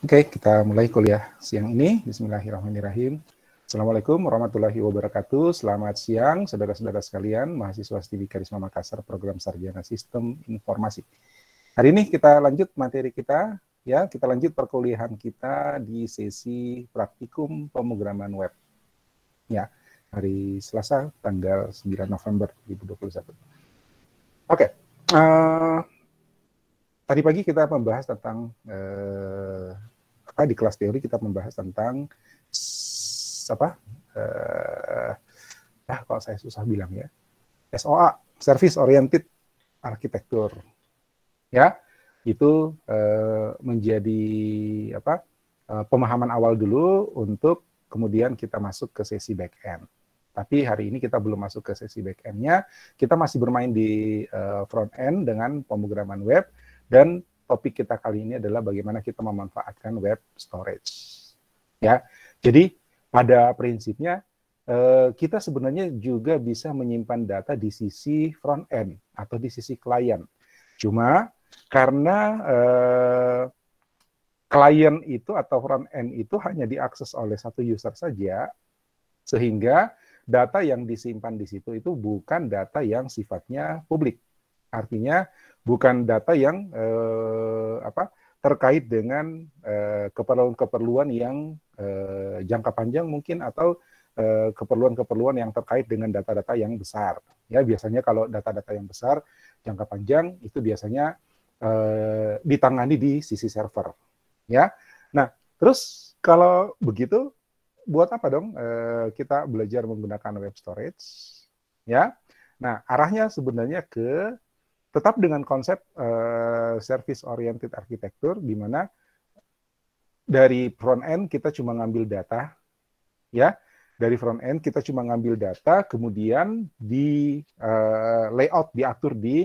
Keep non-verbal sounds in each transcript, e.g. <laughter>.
Oke, kita mulai kuliah siang ini. Bismillahirrahmanirrahim. Assalamualaikum warahmatullahi wabarakatuh. Selamat siang, saudara-saudara sekalian, mahasiswa STB Karisma Makassar, program Sarjana Sistem Informasi. Hari ini kita lanjut materi kita, ya, kita lanjut perkuliahan kita di sesi praktikum pemrograman web. Ya, hari Selasa, tanggal 9 November 2021. Oke, okay. uh, eh, tadi pagi kita membahas tentang uh, maka di kelas teori kita membahas tentang apa eh, ya ah, kalau saya susah bilang ya SOA service oriented Architecture ya itu eh, menjadi apa eh, pemahaman awal dulu untuk kemudian kita masuk ke sesi back end tapi hari ini kita belum masuk ke sesi back end-nya. Kita masih bermain di uh, eh, front end dengan pemrograman web dan topik kita kali ini adalah bagaimana kita memanfaatkan web storage. Ya, jadi pada prinsipnya eh, kita sebenarnya juga bisa menyimpan data di sisi front end atau di sisi klien. Cuma karena eh, itu atau front end itu hanya diakses oleh satu user saja, sehingga data yang disimpan di situ itu bukan data yang sifatnya publik. Artinya bukan data yang eh, apa terkait dengan eh, keperluan-keperluan yang eh, jangka panjang mungkin atau eh, keperluan-keperluan yang terkait dengan data-data yang besar. Ya biasanya kalau data-data yang besar jangka panjang itu biasanya eh, ditangani di sisi server. Ya. Nah, terus kalau begitu buat apa dong eh, kita belajar menggunakan web storage? Ya. Nah, arahnya sebenarnya ke tetap dengan konsep uh, eh, service oriented architecture di mana dari front end kita cuma ngambil data ya dari front end kita cuma ngambil data kemudian di uh, layout diatur di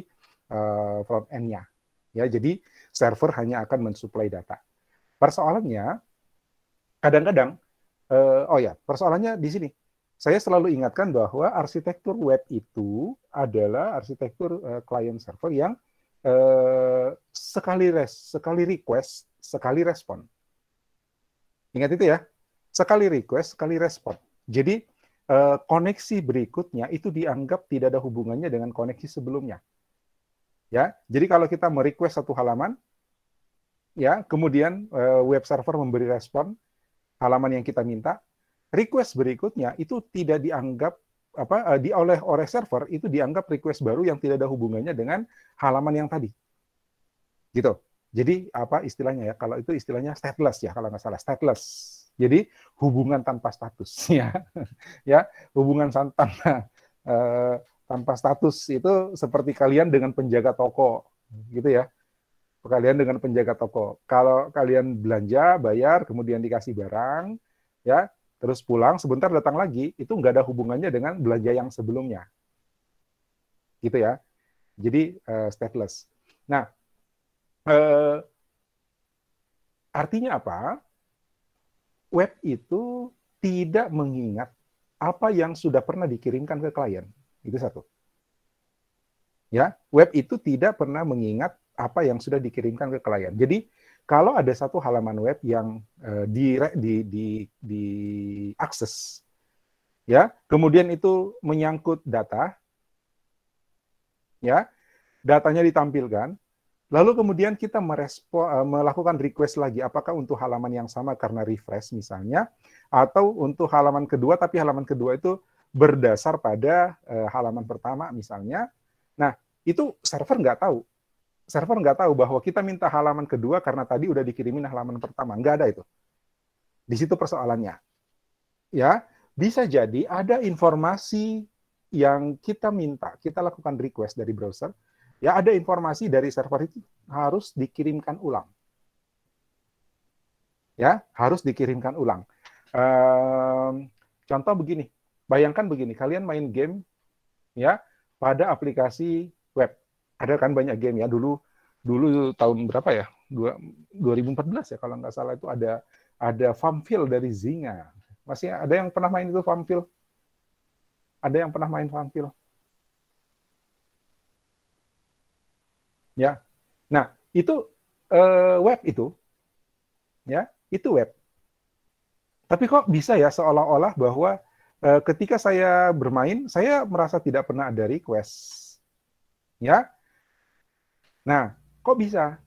uh, front endnya, ya jadi server hanya akan mensuplai data persoalannya kadang-kadang uh, oh ya persoalannya di sini saya selalu ingatkan bahwa arsitektur web itu adalah arsitektur eh, client server yang eh, sekali res, sekali request, sekali respon. Ingat itu ya, sekali request, sekali respon. Jadi eh, koneksi berikutnya itu dianggap tidak ada hubungannya dengan koneksi sebelumnya. Ya, jadi kalau kita merequest satu halaman, ya, kemudian web server memberi respon halaman yang kita minta, request berikutnya itu tidak dianggap apa di oleh oleh server itu dianggap request baru yang tidak ada hubungannya dengan halaman yang tadi. Gitu. Jadi apa istilahnya ya? Kalau itu istilahnya stateless ya kalau nggak salah stateless. Jadi hubungan tanpa status <laughs> ya. ya, hubungan santan eh, tanpa status itu seperti kalian dengan penjaga toko gitu ya. Kalian dengan penjaga toko. Kalau kalian belanja, bayar, kemudian dikasih barang, ya terus pulang, sebentar datang lagi, itu nggak ada hubungannya dengan belanja yang sebelumnya. Gitu ya. Jadi uh, stateless. Nah, uh, artinya apa? Web itu tidak mengingat apa yang sudah pernah dikirimkan ke klien. Itu satu. Ya, web itu tidak pernah mengingat apa yang sudah dikirimkan ke klien. Jadi kalau ada satu halaman web yang uh, eh, di, di, di, di akses, ya, kemudian itu menyangkut data, ya, datanya ditampilkan, lalu kemudian kita merespon, uh, eh, melakukan request lagi, apakah untuk halaman yang sama karena refresh misalnya, atau untuk halaman kedua, tapi halaman kedua itu berdasar pada uh, halaman pertama misalnya. Nah, itu server nggak tahu server nggak tahu bahwa kita minta halaman kedua karena tadi udah dikirimin halaman pertama. Nggak ada itu. Di situ persoalannya. Ya, bisa jadi ada informasi yang kita minta, kita lakukan request dari browser, ya ada informasi dari server itu harus dikirimkan ulang. Ya, harus dikirimkan ulang. Ehm, contoh begini, bayangkan begini, kalian main game ya pada aplikasi web ada kan banyak game ya dulu dulu tahun berapa ya? dua 2014 ya kalau nggak salah itu ada ada Farmville dari Zynga. Masih ada yang pernah main itu Farmville? Ada yang pernah main Farmville? Ya. Nah, itu uh, web itu. Ya, itu web. Tapi kok bisa ya seolah-olah bahwa uh, ketika saya bermain, saya merasa tidak pernah ada request. Ya, Nah, kok bisa?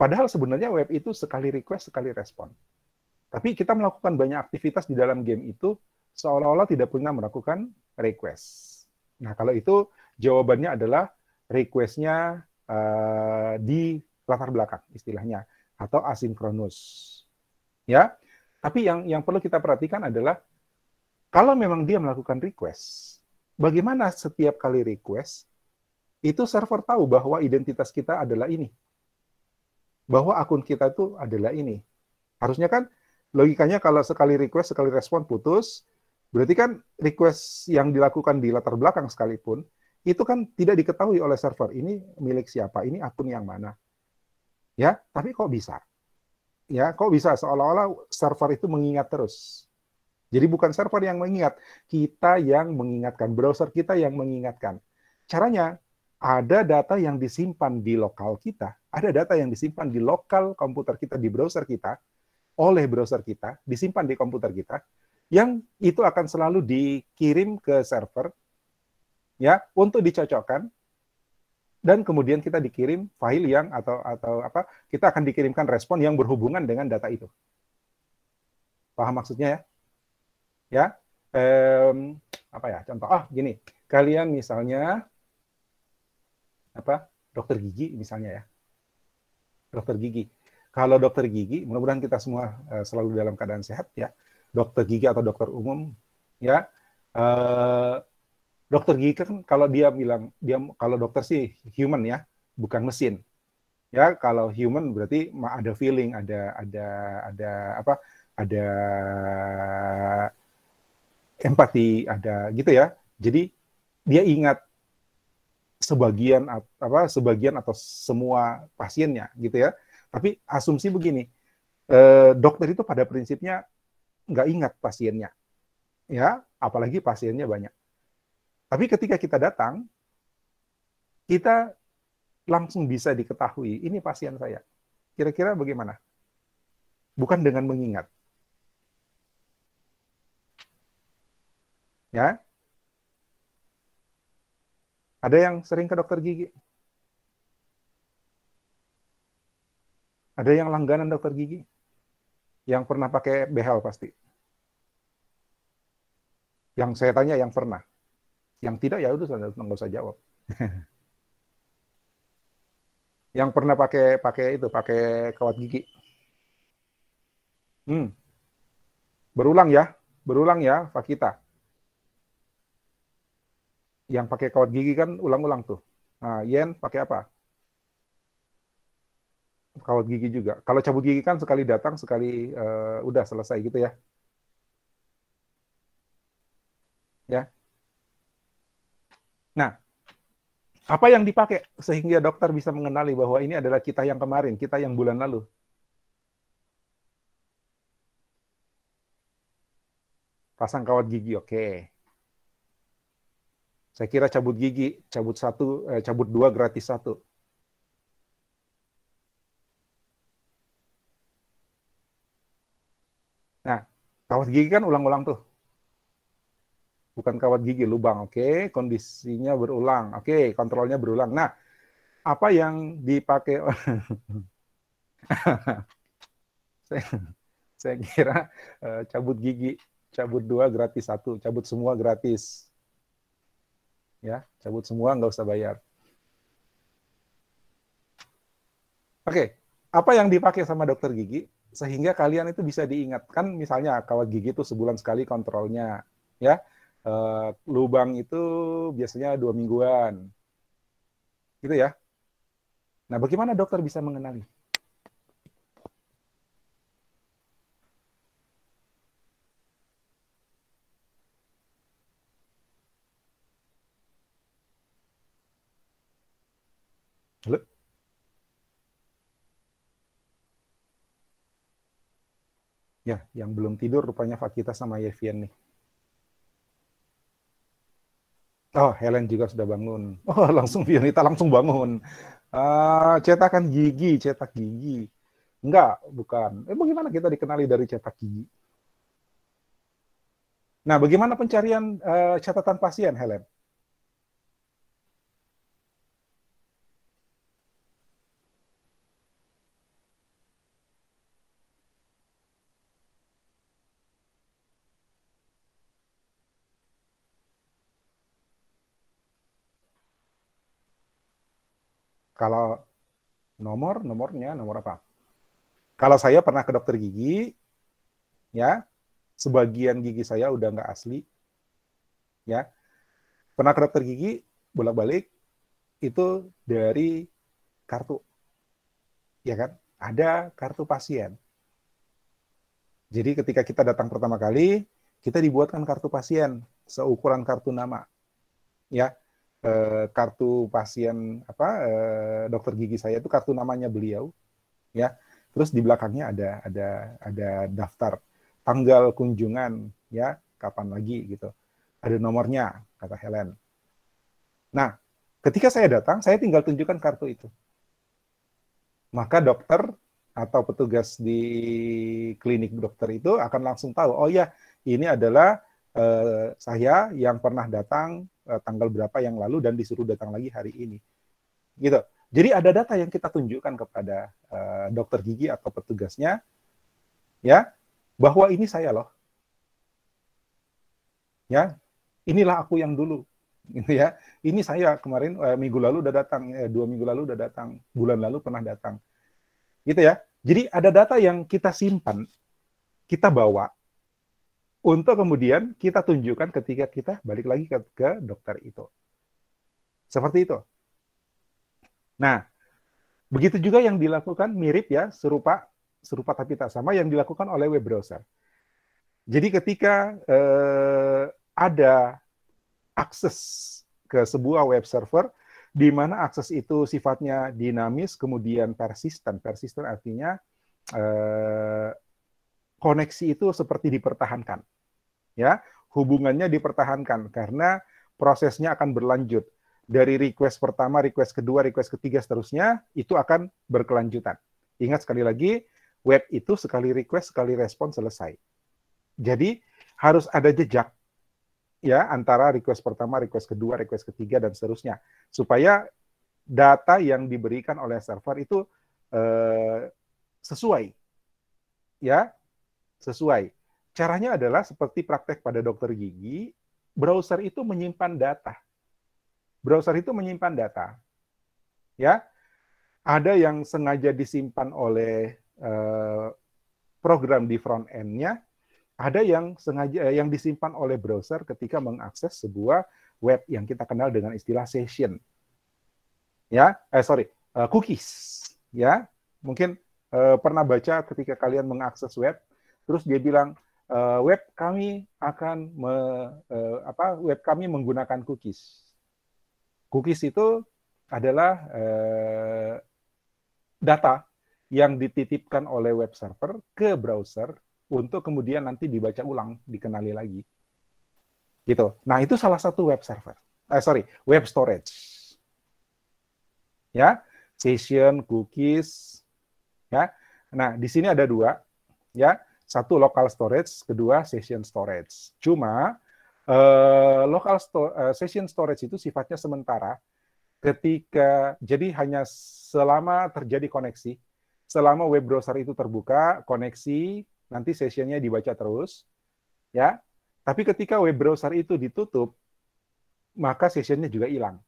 Padahal sebenarnya web itu sekali request, sekali respon. Tapi kita melakukan banyak aktivitas di dalam game itu seolah-olah tidak pernah melakukan request. Nah, kalau itu jawabannya adalah request-nya uh, di latar belakang istilahnya atau asinkronus. Ya. Tapi yang yang perlu kita perhatikan adalah kalau memang dia melakukan request, bagaimana setiap kali request itu server tahu bahwa identitas kita adalah ini. Bahwa akun kita itu adalah ini. Harusnya kan logikanya kalau sekali request, sekali respon putus, berarti kan request yang dilakukan di latar belakang sekalipun, itu kan tidak diketahui oleh server. Ini milik siapa, ini akun yang mana. Ya, tapi kok bisa? Ya, kok bisa seolah-olah server itu mengingat terus. Jadi bukan server yang mengingat, kita yang mengingatkan, browser kita yang mengingatkan. Caranya ada data yang disimpan di lokal kita, ada data yang disimpan di lokal komputer kita, di browser kita, oleh browser kita, disimpan di komputer kita, yang itu akan selalu dikirim ke server, ya, untuk dicocokkan, dan kemudian kita dikirim file yang atau atau apa, kita akan dikirimkan respon yang berhubungan dengan data itu. Paham maksudnya ya? Ya, um, apa ya? Contoh, ah, gini, kalian misalnya apa dokter gigi misalnya ya dokter gigi kalau dokter gigi mudah-mudahan kita semua uh, selalu dalam keadaan sehat ya dokter gigi atau dokter umum ya uh, dokter gigi kan kalau dia bilang dia kalau dokter sih human ya bukan mesin ya kalau human berarti ada feeling ada ada ada apa ada empati ada gitu ya jadi dia ingat sebagian apa sebagian atau semua pasiennya gitu ya. Tapi asumsi begini, eh, dokter itu pada prinsipnya nggak ingat pasiennya, ya, apalagi pasiennya banyak. Tapi ketika kita datang, kita langsung bisa diketahui ini pasien saya. Kira-kira bagaimana? Bukan dengan mengingat. Ya, ada yang sering ke dokter gigi? Ada yang langganan dokter gigi? Yang pernah pakai behel pasti. Yang saya tanya yang pernah. Yang tidak ya udah nggak usah jawab. <laughs> yang pernah pakai pakai itu pakai kawat gigi. Hmm. Berulang ya, berulang ya, Pak kita yang pakai kawat gigi kan ulang-ulang tuh. Nah, yen pakai apa? Kawat gigi juga. Kalau cabut gigi kan sekali datang, sekali uh, udah selesai gitu ya. Ya. Nah, apa yang dipakai sehingga dokter bisa mengenali bahwa ini adalah kita yang kemarin, kita yang bulan lalu? Pasang kawat gigi, oke. Okay saya kira cabut gigi, cabut satu, eh, cabut dua gratis satu. Nah, kawat gigi kan ulang-ulang tuh. Bukan kawat gigi, lubang. Oke, okay. kondisinya berulang. Oke, okay. kontrolnya berulang. Nah, apa yang dipakai <laughs> saya, saya kira uh, cabut gigi, cabut dua gratis satu, cabut semua gratis ya cabut semua nggak usah bayar oke apa yang dipakai sama dokter gigi sehingga kalian itu bisa diingatkan misalnya kalau gigi itu sebulan sekali kontrolnya ya e, lubang itu biasanya dua mingguan gitu ya nah bagaimana dokter bisa mengenali Ya, yang belum tidur rupanya Fakita sama Yevian nih. Oh, Helen juga sudah bangun. <laughs> Oh, langsung Vionita langsung bangun. Uh, cetakan gigi, cetak gigi. Enggak, bukan. Eh, bagaimana kita dikenali dari cetak gigi? Nah, bagaimana pencarian uh, catatan pasien, Helen? Kalau nomor, nomornya nomor apa? Kalau saya pernah ke dokter gigi, ya, sebagian gigi saya udah nggak asli, ya. Pernah ke dokter gigi, bolak-balik, itu dari kartu, ya kan? Ada kartu pasien. Jadi ketika kita datang pertama kali, kita dibuatkan kartu pasien seukuran kartu nama. Ya, Eh, kartu pasien apa eh, dokter gigi saya itu kartu namanya beliau ya terus di belakangnya ada ada ada daftar tanggal kunjungan ya kapan lagi gitu ada nomornya kata Helen nah ketika saya datang saya tinggal tunjukkan kartu itu maka dokter atau petugas di klinik dokter itu akan langsung tahu oh ya ini adalah eh, saya yang pernah datang Eh, tanggal berapa yang lalu dan disuruh datang lagi hari ini. Gitu. Jadi ada data yang kita tunjukkan kepada uh, dokter gigi atau petugasnya ya bahwa ini saya loh. Ya, inilah aku yang dulu gitu ya. Ini saya kemarin eh, minggu lalu udah datang, eh, dua minggu lalu udah datang, bulan lalu pernah datang, gitu ya. Jadi ada data yang kita simpan, kita bawa, untuk kemudian kita tunjukkan ketika kita balik lagi ke, ke dokter itu. Seperti itu. Nah, begitu juga yang dilakukan mirip ya, serupa serupa tapi tak sama yang dilakukan oleh web browser. Jadi ketika eh, ada akses ke sebuah web server di mana akses itu sifatnya dinamis kemudian persisten. Persisten artinya eh, koneksi itu seperti dipertahankan ya hubungannya dipertahankan karena prosesnya akan berlanjut dari request pertama, request kedua, request ketiga seterusnya itu akan berkelanjutan. Ingat sekali lagi, web itu sekali request sekali respon selesai. Jadi harus ada jejak ya antara request pertama, request kedua, request ketiga dan seterusnya supaya data yang diberikan oleh server itu eh, sesuai ya sesuai Caranya adalah seperti praktek pada dokter gigi, browser itu menyimpan data. Browser itu menyimpan data. Ya. Ada yang sengaja disimpan oleh eh, program di front end-nya, ada yang sengaja eh, yang disimpan oleh browser ketika mengakses sebuah web yang kita kenal dengan istilah session. Ya, eh sorry, eh, cookies. Ya, mungkin pernah baca ketika kalian mengakses web, terus dia bilang uh, web kami akan me, uh, apa web kami menggunakan cookies. Cookies itu adalah uh, data yang dititipkan oleh web server ke browser untuk kemudian nanti dibaca ulang, dikenali lagi. Gitu. Nah, itu salah satu web server. Eh, sorry, web storage. Ya, session, cookies. Ya. Nah, di sini ada dua. Ya, satu local storage, kedua session storage. Cuma eh, local sto eh, session storage itu sifatnya sementara. Ketika jadi hanya selama terjadi koneksi, selama web browser itu terbuka, koneksi nanti sessionnya dibaca terus, ya. Tapi ketika web browser itu ditutup, maka sessionnya juga hilang.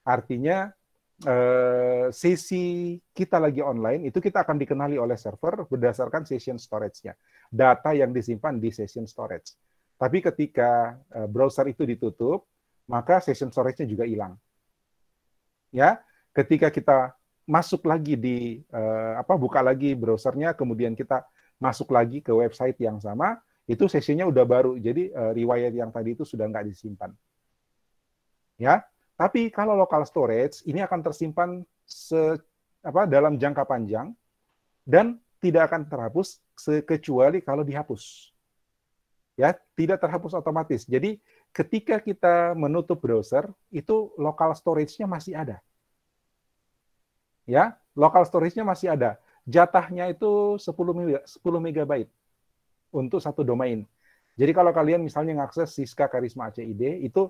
Artinya eh, sesi kita lagi online itu kita akan dikenali oleh server berdasarkan session storage-nya data yang disimpan di session storage. Tapi ketika eh, browser itu ditutup, maka session storage-nya juga hilang. Ya, ketika kita masuk lagi di eh, apa buka lagi browsernya, kemudian kita masuk lagi ke website yang sama, itu sesinya udah baru. Jadi eh, riwayat yang tadi itu sudah nggak disimpan. Ya, tapi kalau local storage ini akan tersimpan se, apa, dalam jangka panjang dan tidak akan terhapus kecuali kalau dihapus. Ya, tidak terhapus otomatis. Jadi ketika kita menutup browser, itu local storage-nya masih ada. Ya, local storage-nya masih ada. Jatahnya itu 10 MB, 10 MB untuk satu domain. Jadi kalau kalian misalnya mengakses Siska Karisma ACID, itu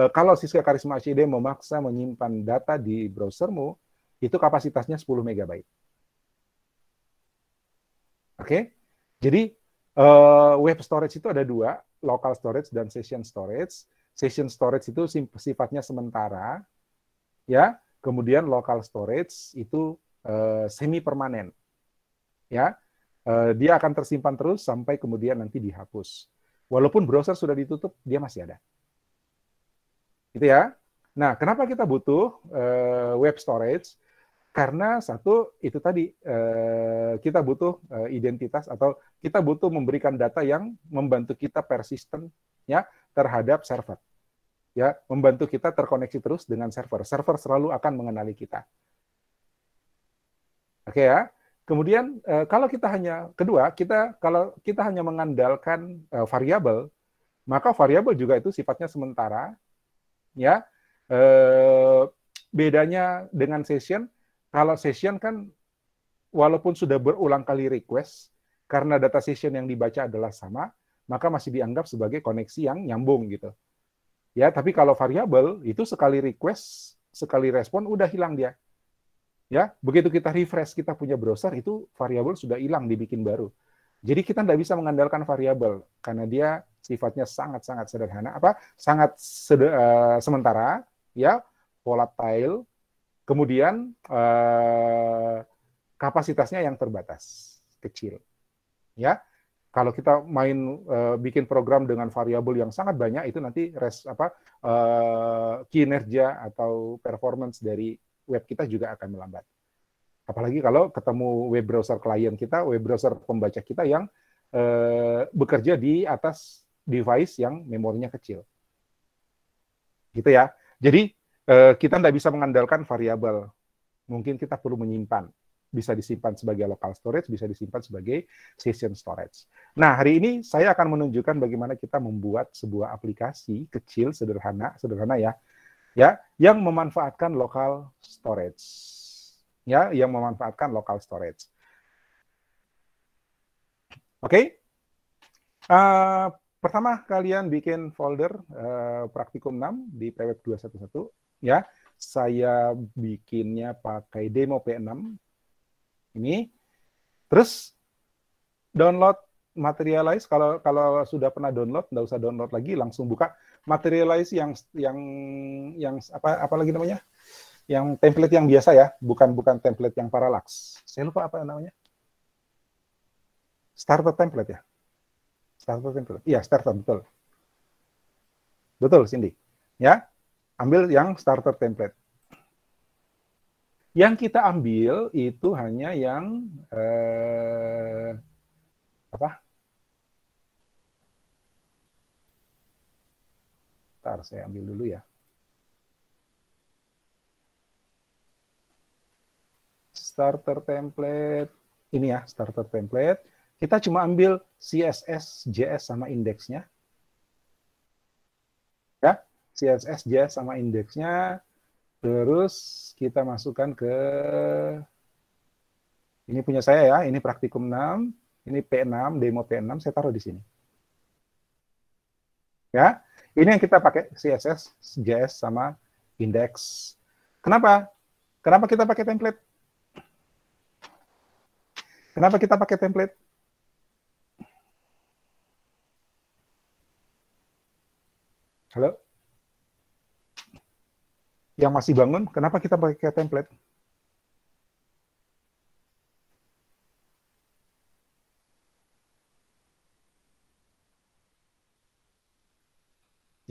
eh, kalau Siska Karisma ACID memaksa menyimpan data di browsermu, itu kapasitasnya 10 MB. Oke, okay? jadi uh, web storage itu ada dua, local storage dan session storage. Session storage itu sifatnya sementara, ya. Kemudian local storage itu uh, eh, semi permanen, ya. Uh, dia akan tersimpan terus sampai kemudian nanti dihapus. Walaupun browser sudah ditutup, dia masih ada. Itu ya. Nah, kenapa kita butuh uh, web storage? Karena satu itu tadi eh, kita butuh eh, identitas atau kita butuh memberikan data yang membantu kita persisten ya terhadap server. Ya, membantu kita terkoneksi terus dengan server. Server selalu akan mengenali kita. Oke ya. Kemudian eh, kalau kita hanya kedua, kita kalau kita hanya mengandalkan variabel, maka variabel juga itu sifatnya sementara. Ya. bedanya dengan session kalau session kan walaupun sudah berulang kali request, karena data session yang dibaca adalah sama, maka masih dianggap sebagai koneksi yang nyambung gitu. Ya, tapi kalau variabel itu sekali request, sekali respon udah hilang dia. Ya, begitu kita refresh kita punya browser itu variabel sudah hilang dibikin baru. Jadi kita tidak bisa mengandalkan variabel karena dia sifatnya sangat-sangat sederhana apa sangat seder, uh, eh, sementara ya volatile Kemudian eh, kapasitasnya yang terbatas, kecil. Ya. Kalau kita main eh, bikin program dengan variabel yang sangat banyak itu nanti res apa eh, kinerja atau performance dari web kita juga akan melambat. Apalagi kalau ketemu web browser klien kita, web browser pembaca kita yang bekerja di atas device yang memorinya kecil. Gitu ya. Jadi Eh, kita tidak bisa mengandalkan variabel. Mungkin kita perlu menyimpan. Bisa disimpan sebagai local storage, bisa disimpan sebagai session storage. Nah, hari ini saya akan menunjukkan bagaimana kita membuat sebuah aplikasi kecil, sederhana, sederhana ya, ya, yang memanfaatkan local storage. Ya, yang memanfaatkan local storage. Oke, okay? uh, eh, pertama kalian bikin folder uh, praktikum 6 di PWeb 211 ya. Saya bikinnya pakai demo P6. Ini terus download materialize kalau kalau sudah pernah download nggak usah download lagi langsung buka materialize yang yang yang apa apa namanya yang template yang biasa ya bukan bukan template yang parallax saya lupa apa namanya starter template ya starter template iya starter betul betul Cindy ya ambil yang starter template. Yang kita ambil itu hanya yang eh, apa? Ntar saya ambil dulu ya. Starter template ini ya starter template. Kita cuma ambil CSS, JS sama indeksnya. CSS JS sama indeksnya, terus kita masukkan ke ini punya saya ya, ini praktikum 6, ini P6, demo P6, saya taruh di sini. Ya, ini yang kita pakai CSS, JS, sama indeks Kenapa? Kenapa kita pakai template? Kenapa kita pakai template? Halo? yang masih bangun, kenapa kita pakai template?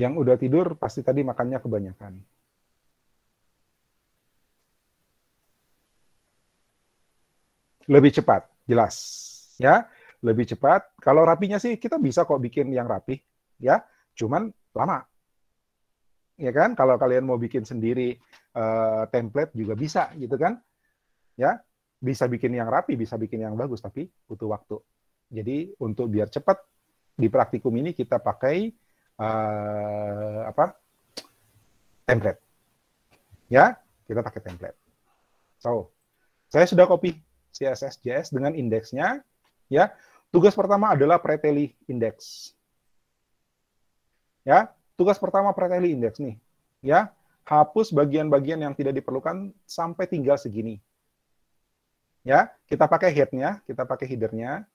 Yang udah tidur pasti tadi makannya kebanyakan. Lebih cepat, jelas. Ya, lebih cepat. Kalau rapinya sih kita bisa kok bikin yang rapi, ya. Cuman lama ya kan? Kalau kalian mau bikin sendiri uh, template juga bisa, gitu kan? Ya, bisa bikin yang rapi, bisa bikin yang bagus, tapi butuh waktu. Jadi untuk biar cepat di praktikum ini kita pakai uh, apa? Template. Ya, kita pakai template. So, saya sudah copy CSS JS dengan indeksnya. Ya, tugas pertama adalah preteli indeks. Ya, Tugas pertama Fratelli Index nih, ya hapus bagian-bagian yang tidak diperlukan sampai tinggal segini. Ya, kita pakai headnya, kita pakai headernya.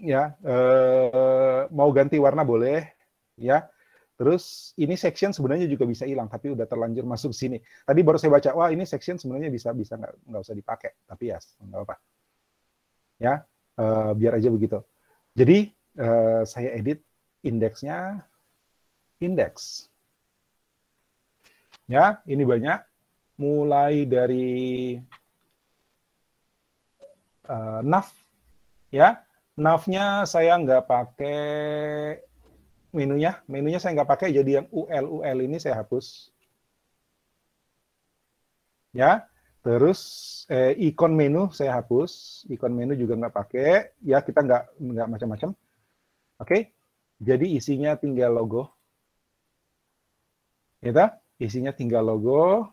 Ya, eh, mau ganti warna boleh, ya. Terus ini section sebenarnya juga bisa hilang, tapi udah terlanjur masuk sini. Tadi baru saya baca, wah ini section sebenarnya bisa bisa nggak nggak usah dipakai, tapi ya nggak apa. Ya, eh, biar aja begitu. Jadi eh, saya edit indeksnya indeks. Ya, ini banyak. Mulai dari uh, NAV. Ya, NAVnya saya nggak pakai menunya. Menunya saya nggak pakai, jadi yang UL-UL ini saya hapus. Ya, Terus eh, ikon menu saya hapus, ikon menu juga nggak pakai. Ya kita nggak nggak macam-macam. Oke, okay. Jadi isinya tinggal logo. kita ya isinya tinggal logo.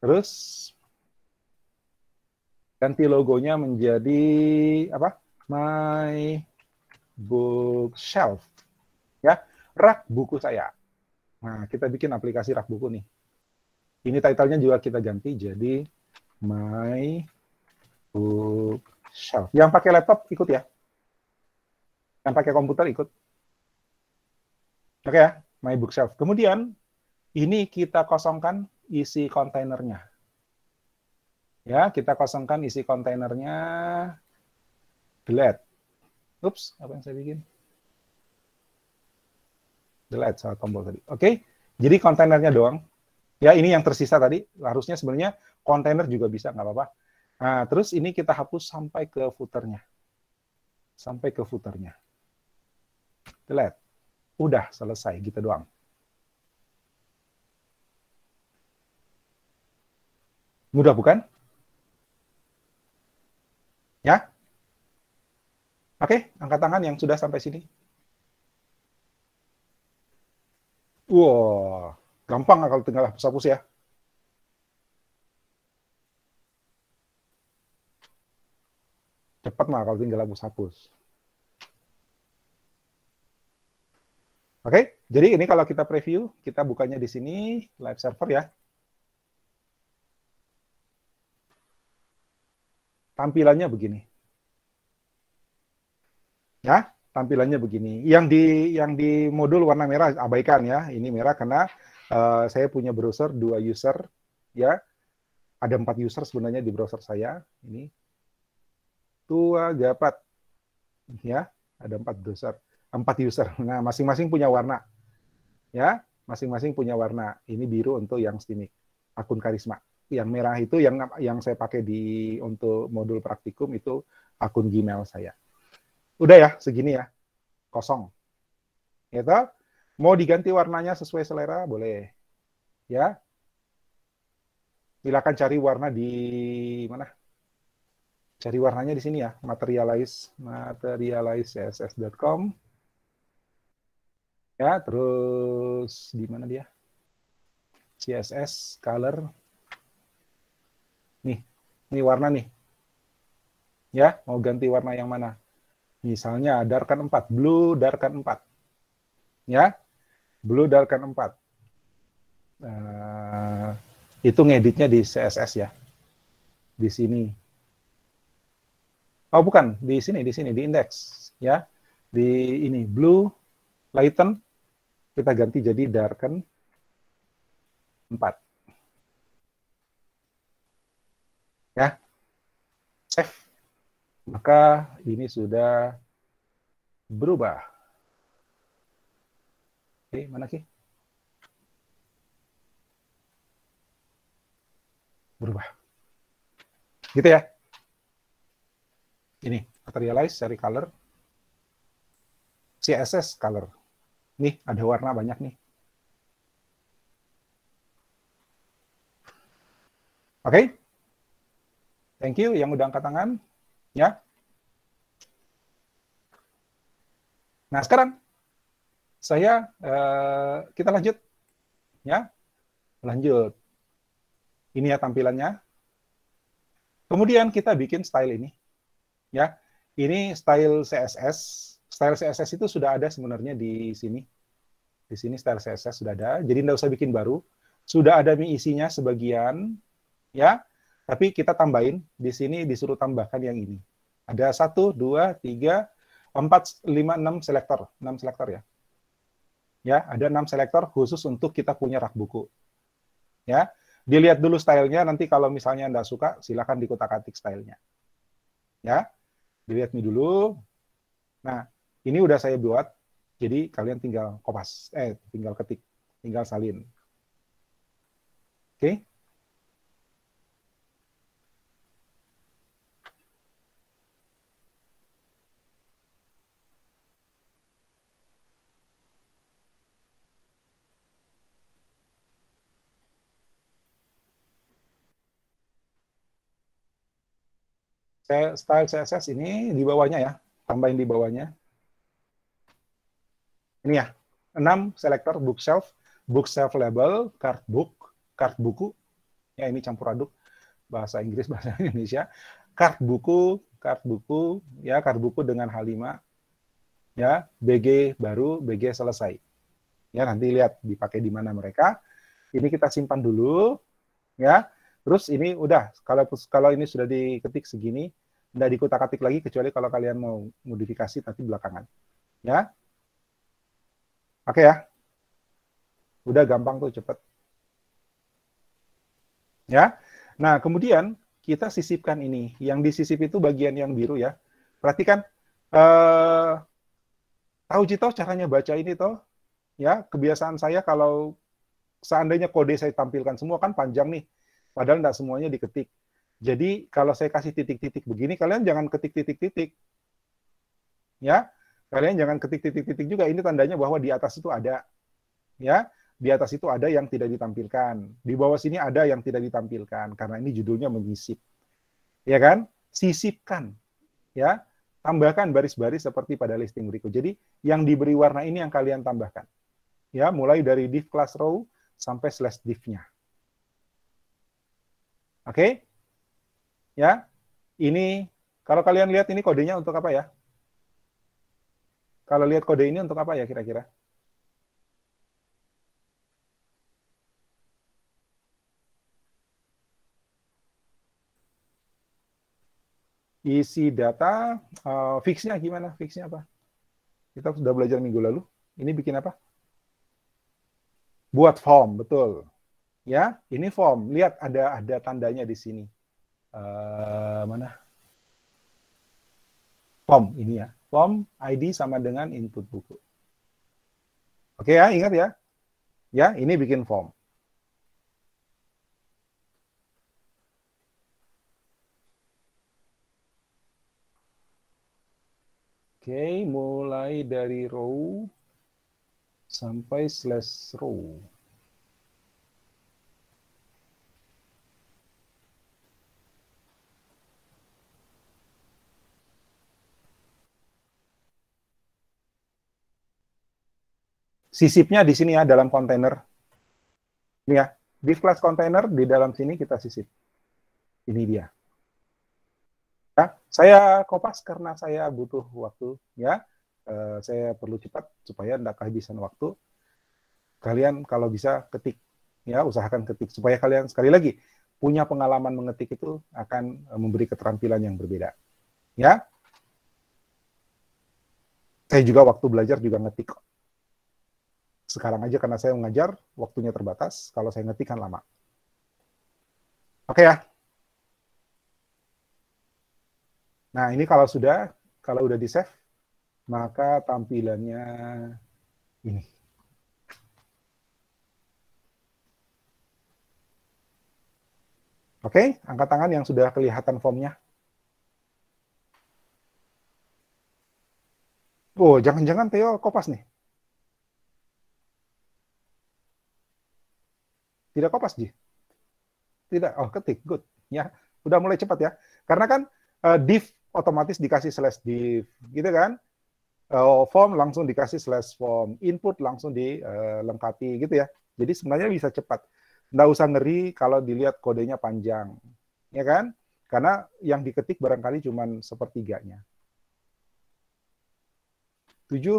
Terus ganti logonya menjadi apa? My bookshelf. Ya, rak buku saya. Nah, kita bikin aplikasi rak buku nih. Ini titlenya juga kita ganti jadi My Bookshelf. Yang pakai laptop ikut ya. Yang pakai komputer ikut. Oke okay, ya, my bookshelf. Kemudian ini kita kosongkan isi kontainernya. Ya, kita kosongkan isi kontainernya. Delete. Oops, apa yang saya bikin? Delete salah tombol tadi. Oke, okay. jadi kontainernya doang. Ya, ini yang tersisa tadi. Harusnya sebenarnya kontainer juga bisa, nggak apa-apa. Nah, terus ini kita hapus sampai ke footernya. Sampai ke footernya. Delete udah selesai gitu doang. Mudah bukan? Ya? Oke, angkat tangan yang sudah sampai sini. Wow, gampang kalau tinggal hapus-hapus ya. Cepat mah kalau tinggal hapus-hapus. Oke, okay? jadi ini kalau kita preview, kita bukanya di sini live server ya. Tampilannya begini. Ya, tampilannya begini. Yang di yang di modul warna merah abaikan ya. Ini merah karena uh, saya punya browser dua user ya. Ada empat user sebenarnya di browser saya. Ini tua gapat ya, ada empat browser empat user. <laughs> Nah, masing-masing punya warna. Ya, masing-masing punya warna. Ini biru untuk yang Stimic, akun karisma. Yang merah itu yang yang saya pakai di untuk modul praktikum itu akun Gmail saya. Udah ya, segini ya. Kosong. Ya Mau diganti warnanya sesuai selera boleh. Ya. Silakan cari warna di mana? Cari warnanya di sini ya, materialize materialize css.com ya terus di mana dia CSS color nih ini warna nih ya mau ganti warna yang mana misalnya darkan 4 blue darkan 4 ya blue darkan 4 nah, eh, itu ngeditnya di CSS ya di sini oh bukan di sini di sini di index ya di ini blue lighten kita ganti jadi darken 4. Ya. Save. Maka ini sudah berubah. Oke, mana sih? Berubah. Gitu ya. Ini, materialize, cari color. CSS color. Nih, ada warna banyak nih. Oke? Okay? Thank you yang udah angkat tangan. Ya. Nah, sekarang saya uh, kita lanjut. Ya. Lanjut. Ini ya tampilannya. Kemudian kita bikin style ini. Ya. Ini style CSS style CSS itu sudah ada sebenarnya di sini. Di sini style CSS sudah ada, jadi tidak usah bikin baru. Sudah ada mie isinya sebagian, ya. Tapi kita tambahin, di sini disuruh tambahkan yang ini. Ada 1, 2, 3, 4, 5, 6 selektor. 6 selektor ya. Ya, ada enam selektor khusus untuk kita punya rak buku. Ya, dilihat dulu stylenya, nanti kalau misalnya Anda suka, silakan dikotak-atik stylenya. Ya, dilihat nih dulu. Nah, ini udah saya buat, jadi kalian tinggal kopas, eh tinggal ketik, tinggal salin. Oke? Okay? style CSS ini di bawahnya ya, tambahin di bawahnya ini ya, enam selector bookshelf, bookshelf label, card book, card buku, ya ini campur aduk bahasa Inggris <laughs> bahasa Indonesia, card buku, card buku, ya card buku dengan H5, ya BG baru, BG selesai. Ya nanti lihat dipakai di mana mereka. Ini kita simpan dulu, ya. Terus ini udah kalau kalau ini sudah diketik segini, tidak dikutak-atik lagi kecuali kalau kalian mau modifikasi nanti belakangan. Ya, Oke okay ya. Udah gampang tuh cepet. Ya. Nah, kemudian kita sisipkan ini. Yang disisip itu bagian yang biru ya. Perhatikan. Uh, tahu Cito caranya baca ini toh? Ya, kebiasaan saya kalau seandainya kode saya tampilkan semua kan panjang nih. Padahal tidak semuanya diketik. Jadi kalau saya kasih titik-titik begini, kalian jangan ketik titik-titik. Ya, Kalian jangan ketik titik-titik juga. Ini tandanya bahwa di atas itu ada. Ya, di atas itu ada yang tidak ditampilkan. Di bawah sini ada yang tidak ditampilkan karena ini judulnya menyisip. Ya kan? Sisipkan. Ya. Tambahkan baris-baris seperti pada listing berikut. Jadi yang diberi warna ini yang kalian tambahkan. Ya, mulai dari div class row sampai slash divnya Oke? Ya. Ini kalau kalian lihat ini kodenya untuk apa ya? Kalau lihat kode ini untuk apa ya kira-kira? Isi data, uh, fixnya gimana? Fixnya apa? Kita sudah belajar minggu lalu. Ini bikin apa? Buat form, betul. Ya, ini form. Lihat ada ada tandanya di sini. Uh, mana? Form ini ya form ID sama dengan input buku. Oke ya, ingat ya. Ya, ini bikin form. Oke, mulai dari row sampai slash row. sisipnya di sini ya dalam kontainer. Ini ya, div class container di dalam sini kita sisip. Ini dia. Ya, saya kopas karena saya butuh waktu ya. Uh, saya perlu cepat supaya tidak kehabisan waktu. Kalian kalau bisa ketik ya, usahakan ketik supaya kalian sekali lagi punya pengalaman mengetik itu akan eh, memberi keterampilan yang berbeda. Ya. Saya juga waktu belajar juga ngetik sekarang aja karena saya mengajar, waktunya terbatas. Kalau saya ngetik kan lama. Oke okay ya. Nah, ini kalau sudah, kalau udah di-save, maka tampilannya ini. Oke, okay, angkat tangan yang sudah kelihatan formnya. Oh, jangan-jangan Theo kopas nih. Tidak kopas, Ji. Tidak. Oh, ketik. Good. Ya, udah mulai cepat ya. Karena kan uh, div otomatis dikasih slash div, gitu kan? Uh, form langsung dikasih slash form, input langsung dilengkapi, eh, gitu ya. Jadi sebenarnya bisa cepat. Nggak usah ngeri kalau dilihat kodenya panjang, ya kan? Karena yang diketik barangkali cuma sepertiganya. Tujuh.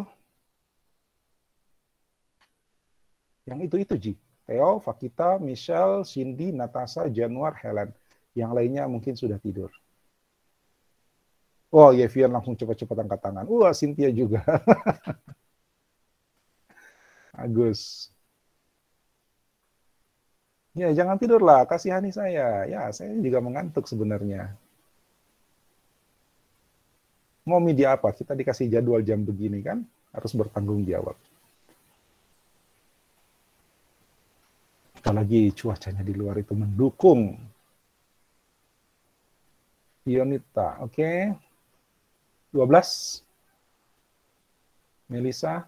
Yang itu-itu, Ji. Theo, Fakita, Michelle, Cindy, Natasha, Januar, Helen. Yang lainnya mungkin sudah tidur. Oh, Yevian iya, langsung cepat-cepat angkat tangan. Wah, Cynthia juga. <laughs> Agus. Ya, jangan tidur lah, Kasihani saya. Ya, saya juga mengantuk sebenarnya. Mau media apa? Kita dikasih jadwal jam begini kan? Harus bertanggung jawab. lagi cuacanya di luar itu mendukung. Yonita, oke. Okay. 12. Melisa.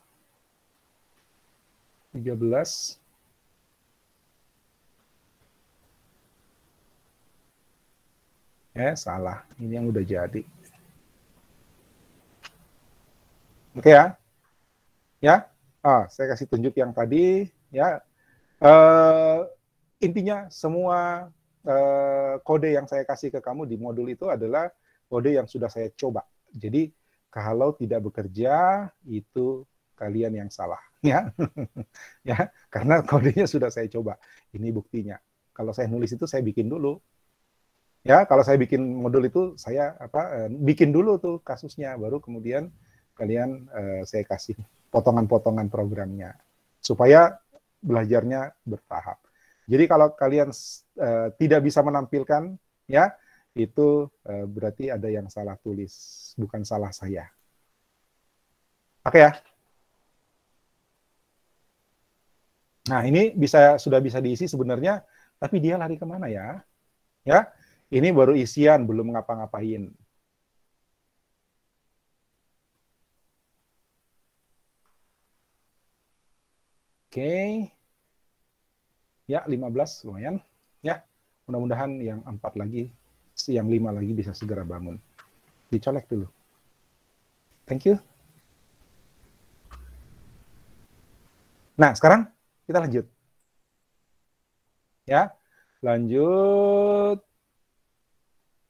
13. Eh, salah. Ini yang udah jadi. Oke okay, ya. Ya. Ah, saya kasih tunjuk yang tadi. Ya, Uh, intinya semua uh, kode yang saya kasih ke kamu di modul itu adalah kode yang sudah saya coba. Jadi kalau tidak bekerja itu kalian yang salah <laughs> ya. ya, karena kodenya sudah saya coba. Ini buktinya. Kalau saya nulis itu saya bikin dulu. Ya, kalau saya bikin modul itu saya apa eh, bikin dulu tuh kasusnya baru kemudian kalian uh, saya kasih potongan-potongan programnya supaya belajarnya bertahap. Jadi kalau kalian uh, tidak bisa menampilkan ya itu uh, berarti ada yang salah tulis, bukan salah saya. Oke okay, ya. Nah ini bisa sudah bisa diisi sebenarnya, tapi dia lari kemana ya? Ya, ini baru isian, belum ngapa-ngapain. Oke. Ya, 15 lumayan. Ya, mudah-mudahan yang 4 lagi, yang 5 lagi bisa segera bangun. Dicolek dulu. Thank you. Nah, sekarang kita lanjut. Ya, lanjut.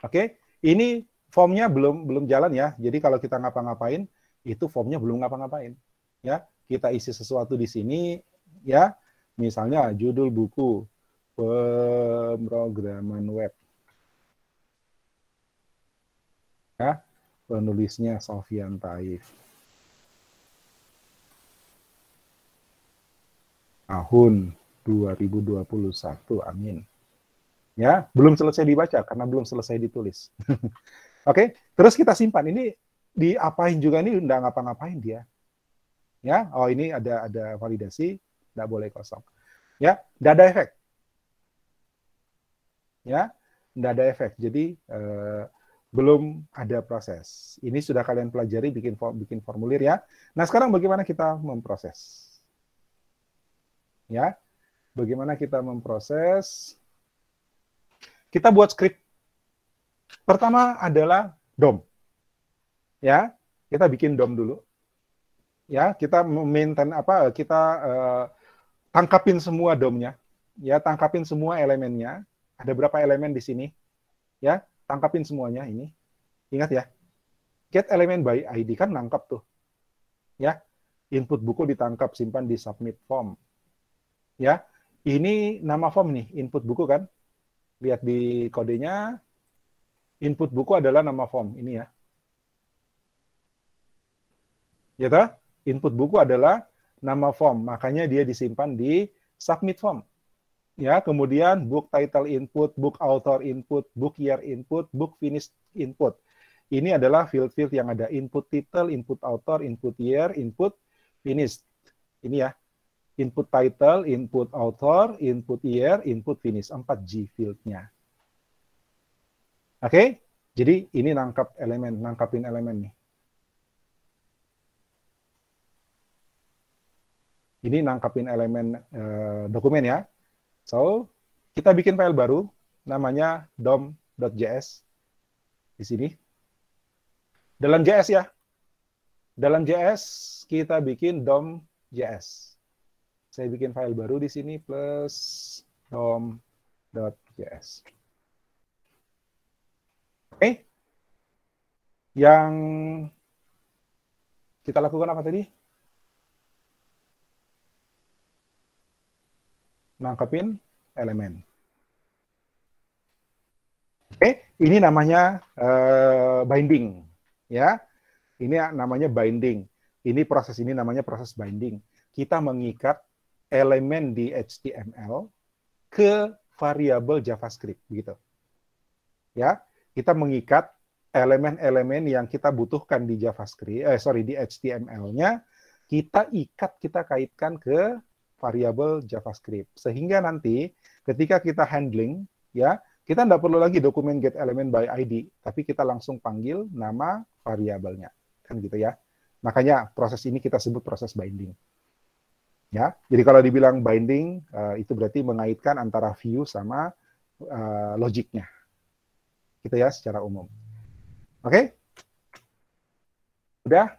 Oke, ini formnya belum belum jalan ya. Jadi kalau kita ngapa-ngapain, itu formnya belum ngapa-ngapain. Ya, kita isi sesuatu di sini ya misalnya judul buku pemrograman web ya penulisnya Sofian Taif tahun 2021 amin ya belum selesai dibaca karena belum selesai ditulis <laughs> oke terus kita simpan ini diapain juga ini udah ngapa-ngapain dia ya oh ini ada ada validasi tidak boleh kosong ya tidak ada efek ya tidak ada efek jadi eh, belum ada proses ini sudah kalian pelajari bikin bikin formulir ya nah sekarang bagaimana kita memproses ya bagaimana kita memproses kita buat script pertama adalah dom ya kita bikin dom dulu ya kita maintain apa kita uh, tangkapin semua domnya ya tangkapin semua elemennya ada berapa elemen di sini ya tangkapin semuanya ini ingat ya get element by id kan nangkap tuh ya input buku ditangkap simpan di submit form ya ini nama form nih input buku kan lihat di kodenya input buku adalah nama form ini ya ya toh input buku adalah nama form, makanya dia disimpan di submit form. Ya, kemudian book title input, book author input, book year input, book finish input. Ini adalah field-field yang ada input title, input author, input year, input finish. Ini ya, input title, input author, input year, input finish. 4G field-nya. Oke, okay? jadi ini nangkap elemen, nangkapin elemen nih. ini nangkapin elemen uh, dokumen ya. So, kita bikin file baru namanya dom.js di sini. Dalam JS ya. Dalam JS kita bikin dom.js. Saya bikin file baru di sini plus dom.js. Oke. Okay. Yang kita lakukan apa tadi? nangkepin elemen. Oke, ini namanya uh, binding, ya. Ini namanya binding. Ini proses ini namanya proses binding. Kita mengikat elemen di HTML ke variabel JavaScript, begitu. Ya, kita mengikat elemen-elemen yang kita butuhkan di JavaScript, eh sorry di HTML-nya, kita ikat, kita kaitkan ke variabel JavaScript. Sehingga nanti ketika kita handling, ya kita tidak perlu lagi dokumen get element by ID, tapi kita langsung panggil nama variabelnya, kan gitu ya. Makanya proses ini kita sebut proses binding. Ya, jadi kalau dibilang binding uh, itu berarti mengaitkan antara view sama uh, logiknya, gitu ya secara umum. Oke, okay? udah.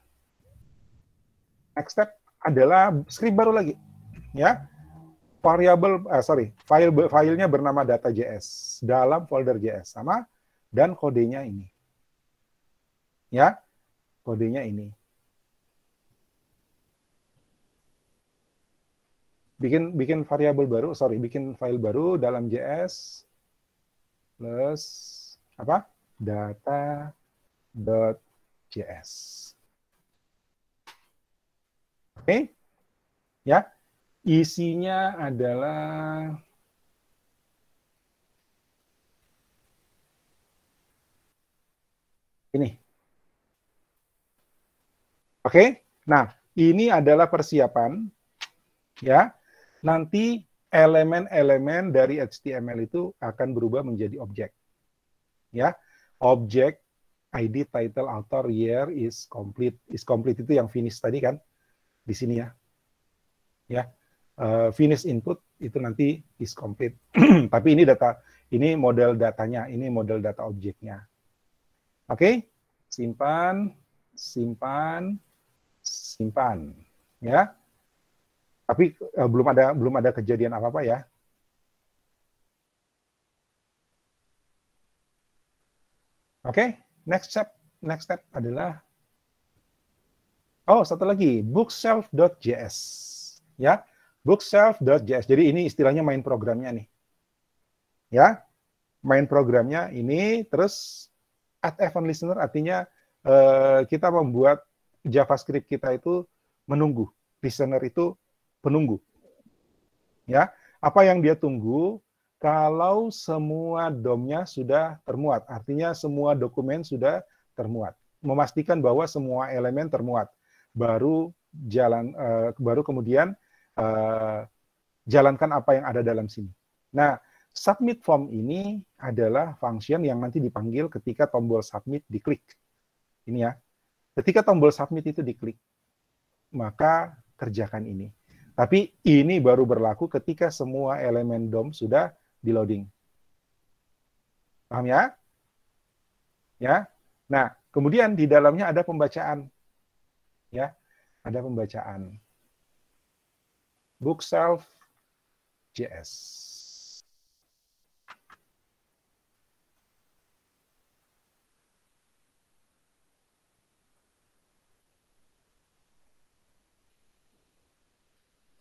Next step adalah script baru lagi ya variabel eh, sorry file filenya bernama data JS dalam folder JS sama dan kodenya ini ya kodenya ini bikin bikin variabel baru sorry bikin file baru dalam JS plus apa data dot JS oke okay? ya Isinya adalah ini. Oke. Nah, ini adalah persiapan ya. Nanti elemen-elemen dari HTML itu akan berubah menjadi objek. Ya. Objek ID title author year is complete. Is complete itu yang finish tadi kan di sini ya. Ya uh, eh, finish input itu nanti is complete. <clears throat> Tapi ini data, ini model datanya, ini model data objeknya. Oke, okay? simpan, simpan, simpan, ya. Tapi uh, belum ada belum ada kejadian apa apa ya. Oke, okay? next step next step adalah oh satu lagi bookshelf.js ya bookshelf.js. Jadi ini istilahnya main programnya nih. Ya, main programnya ini terus at event listener artinya eh, kita membuat JavaScript kita itu menunggu. Listener itu penunggu. Ya, apa yang dia tunggu kalau semua DOM-nya sudah termuat. Artinya semua dokumen sudah termuat. Memastikan bahwa semua elemen termuat. Baru jalan uh, baru kemudian Eh, jalankan apa yang ada dalam sini. Nah, submit form ini adalah function yang nanti dipanggil ketika tombol submit diklik. Ini ya. Ketika tombol submit itu diklik, maka kerjakan ini. Tapi ini baru berlaku ketika semua elemen DOM sudah di loading. Paham ya? Ya. Nah, kemudian di dalamnya ada pembacaan. Ya, ada pembacaan bookshelf JS.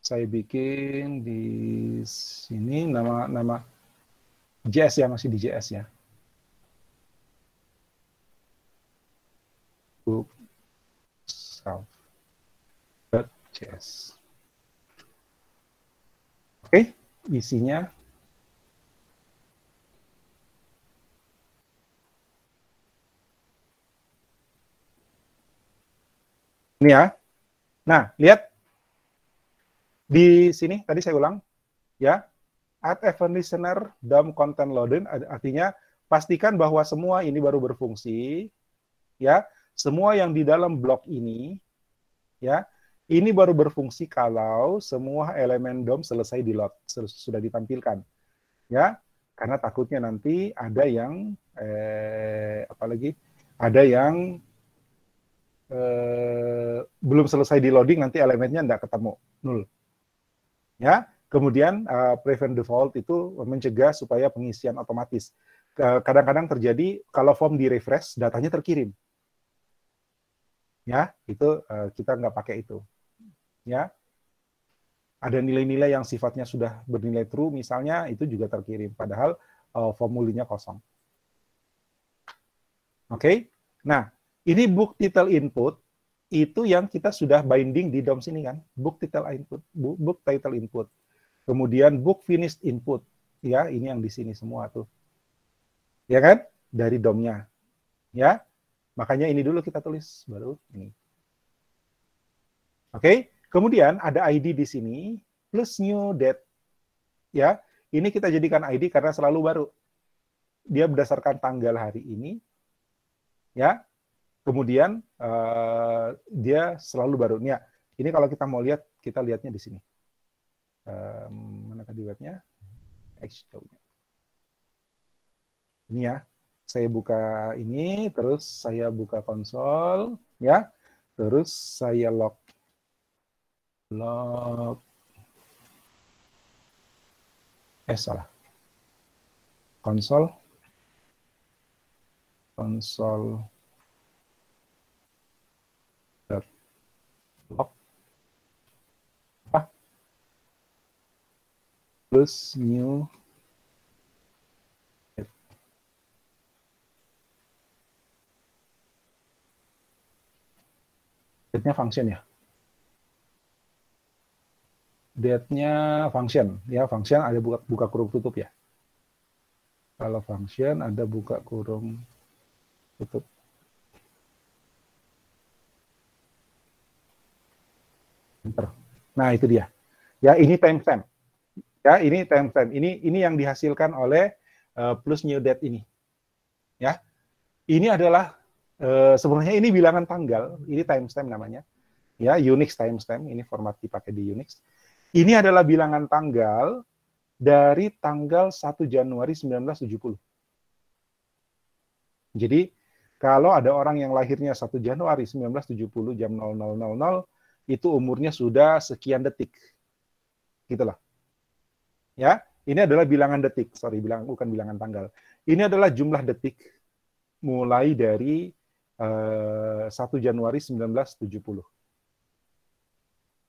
saya bikin di sini nama nama JS ya masih di JS ya. Bookshelf JS. Oke, isinya ini ya. Nah, lihat di sini tadi saya ulang ya. Add event listener dump content loading. artinya pastikan bahwa semua ini baru berfungsi ya. Semua yang di dalam blok ini ya ini baru berfungsi kalau semua elemen DOM selesai di load, sudah ditampilkan. Ya, karena takutnya nanti ada yang eh, apalagi ada yang eh, belum selesai di loading nanti elemennya tidak ketemu nul. Ya, kemudian eh, prevent default itu mencegah supaya pengisian otomatis. Kadang-kadang terjadi kalau form di refresh datanya terkirim ya itu eh, kita nggak pakai itu ya ada nilai-nilai yang sifatnya sudah bernilai true misalnya itu juga terkirim padahal uh, eh, formulinya kosong. Oke. Okay? Nah, ini book title input itu yang kita sudah binding di DOM sini kan. Book title input, book title input. Kemudian book finished input. Ya, ini yang di sini semua tuh. Ya kan? Dari domnya. Ya. Makanya ini dulu kita tulis baru ini. Oke. Okay? Kemudian ada ID di sini plus new date. Ya, ini kita jadikan ID karena selalu baru. Dia berdasarkan tanggal hari ini. Ya. Kemudian uh, dia selalu baru. Ini ya, ini kalau kita mau lihat, kita lihatnya di sini. Um, mana tadi webnya? Excel-nya. Ini ya, saya buka ini, terus saya buka konsol, ya, terus saya log log eh salah konsol konsol log apa plus new Setnya function ya date-nya function ya function ada buka buka kurung tutup ya kalau function ada buka kurung tutup enter nah itu dia ya ini timestamp ya ini timestamp ini ini yang dihasilkan oleh uh, plus new date ini ya ini adalah uh, sebenarnya ini bilangan tanggal ini timestamp namanya ya Unix timestamp ini format dipakai di Unix ini adalah bilangan tanggal dari tanggal 1 Januari 1970. Jadi kalau ada orang yang lahirnya 1 Januari 1970 jam 0000 itu umurnya sudah sekian detik. Gitulah. Ya, ini adalah bilangan detik. Sorry, bilang bukan bilangan tanggal. Ini adalah jumlah detik mulai dari uh, eh, 1 Januari 1970.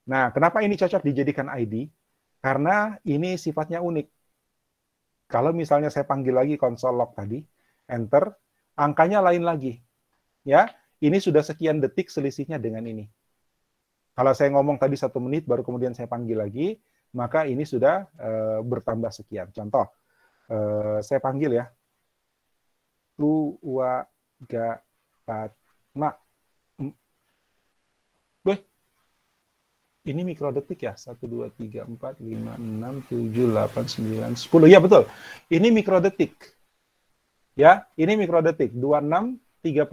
Nah, kenapa ini cocok dijadikan ID? Karena ini sifatnya unik. Kalau misalnya saya panggil lagi konsol log tadi, enter, angkanya lain lagi. Ya, ini sudah sekian detik selisihnya dengan ini. Kalau saya ngomong tadi satu menit, baru kemudian saya panggil lagi, maka ini sudah e, bertambah sekian. Contoh, e, saya panggil ya, tua ga mak. ini mikro detik ya 1 2 3 4 5 6 7 8 9 10 ya betul ini mikro detik ya ini mikro mikrodetik 26 30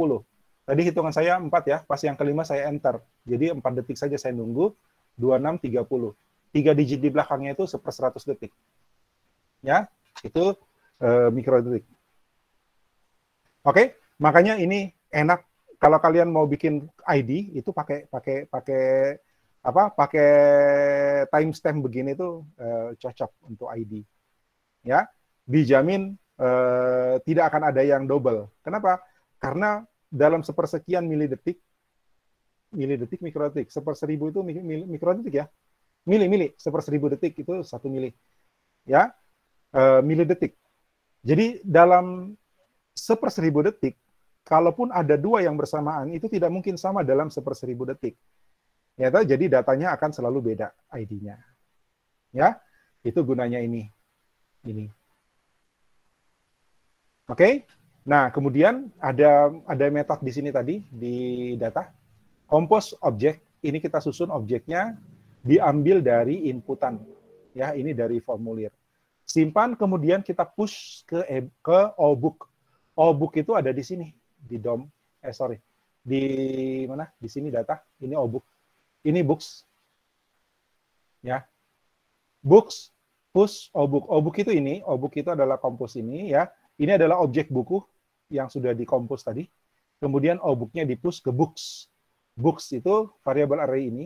tadi hitungan saya 4 ya pas yang kelima saya enter jadi 4 detik saja saya nunggu 26 30 3 digit di belakangnya itu seper 100 detik ya itu uh, eh, detik oke okay? makanya ini enak kalau kalian mau bikin ID itu pakai pakai pakai apa pakai timestamp begini tuh eh, cocok untuk ID. Ya, dijamin eh, tidak akan ada yang double. Kenapa? Karena dalam sepersekian mili detik, mili detik, mikrodetik, seribu itu mili, mikrodetik ya. Mili mili, seper seribu detik itu satu mili. Ya. Eh, detik. Jadi dalam seper seribu detik kalaupun ada dua yang bersamaan itu tidak mungkin sama dalam seper seribu detik Nyata jadi datanya akan selalu beda ID-nya. Ya, itu gunanya ini. Ini. Oke. Okay? Nah, kemudian ada ada metode di sini tadi di data compose object. Ini kita susun objeknya diambil dari inputan. Ya, ini dari formulir. Simpan kemudian kita push ke e, ke obook. Obook itu ada di sini di DOM. Eh sorry. Di mana? Di sini data. Ini obook ini books. Ya. Books, push, obuk. Obuk itu ini, obuk itu adalah kompos ini ya. Ini adalah objek buku yang sudah dikompos tadi. Kemudian obuknya dipush ke books. Books itu variabel array ini.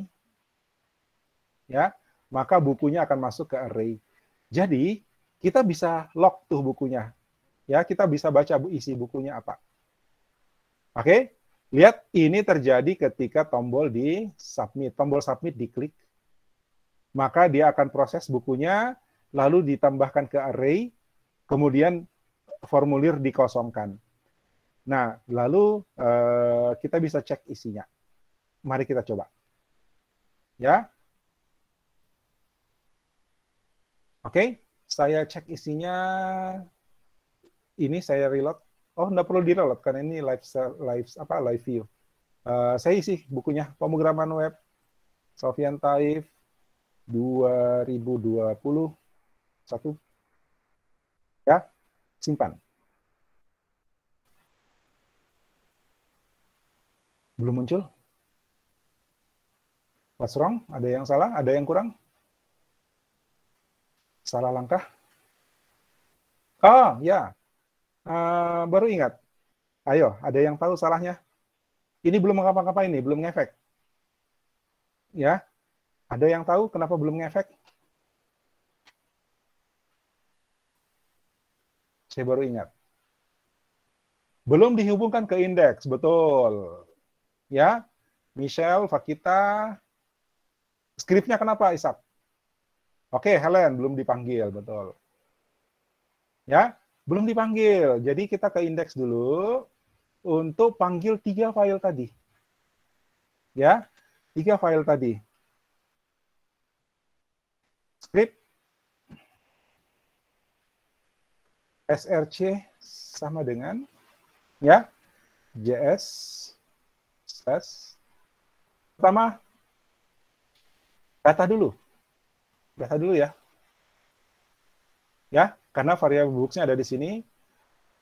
Ya, maka bukunya akan masuk ke array. Jadi, kita bisa lock tuh bukunya. Ya, kita bisa baca isi bukunya apa. Oke? Okay? Lihat ini terjadi ketika tombol di submit, tombol submit diklik. Maka dia akan proses bukunya, lalu ditambahkan ke array, kemudian formulir dikosongkan. Nah, lalu eh, kita bisa cek isinya. Mari kita coba. Ya. Oke, saya cek isinya. Ini saya reload oh nggak perlu dirawat karena ini live live apa live view. Uh, saya isi bukunya pemrograman web Sofian Taif 2020 satu ya simpan belum muncul what's wrong ada yang salah ada yang kurang salah langkah Oh, ya Ah, baru ingat. Ayo, ada yang tahu salahnya? Ini belum ngapa apa ini belum ngefek. Ya, ada yang tahu kenapa belum ngefek? Saya baru ingat. Belum dihubungkan ke indeks, betul. Ya, Michelle, Fakita, skripnya kenapa, Isak? Oke, Helen belum dipanggil, betul. Ya, belum dipanggil. Jadi kita ke indeks dulu untuk panggil tiga file tadi. Ya, tiga file tadi. Script, src sama dengan ya js s, pertama data dulu data dulu ya ya karena variabel books ada di sini.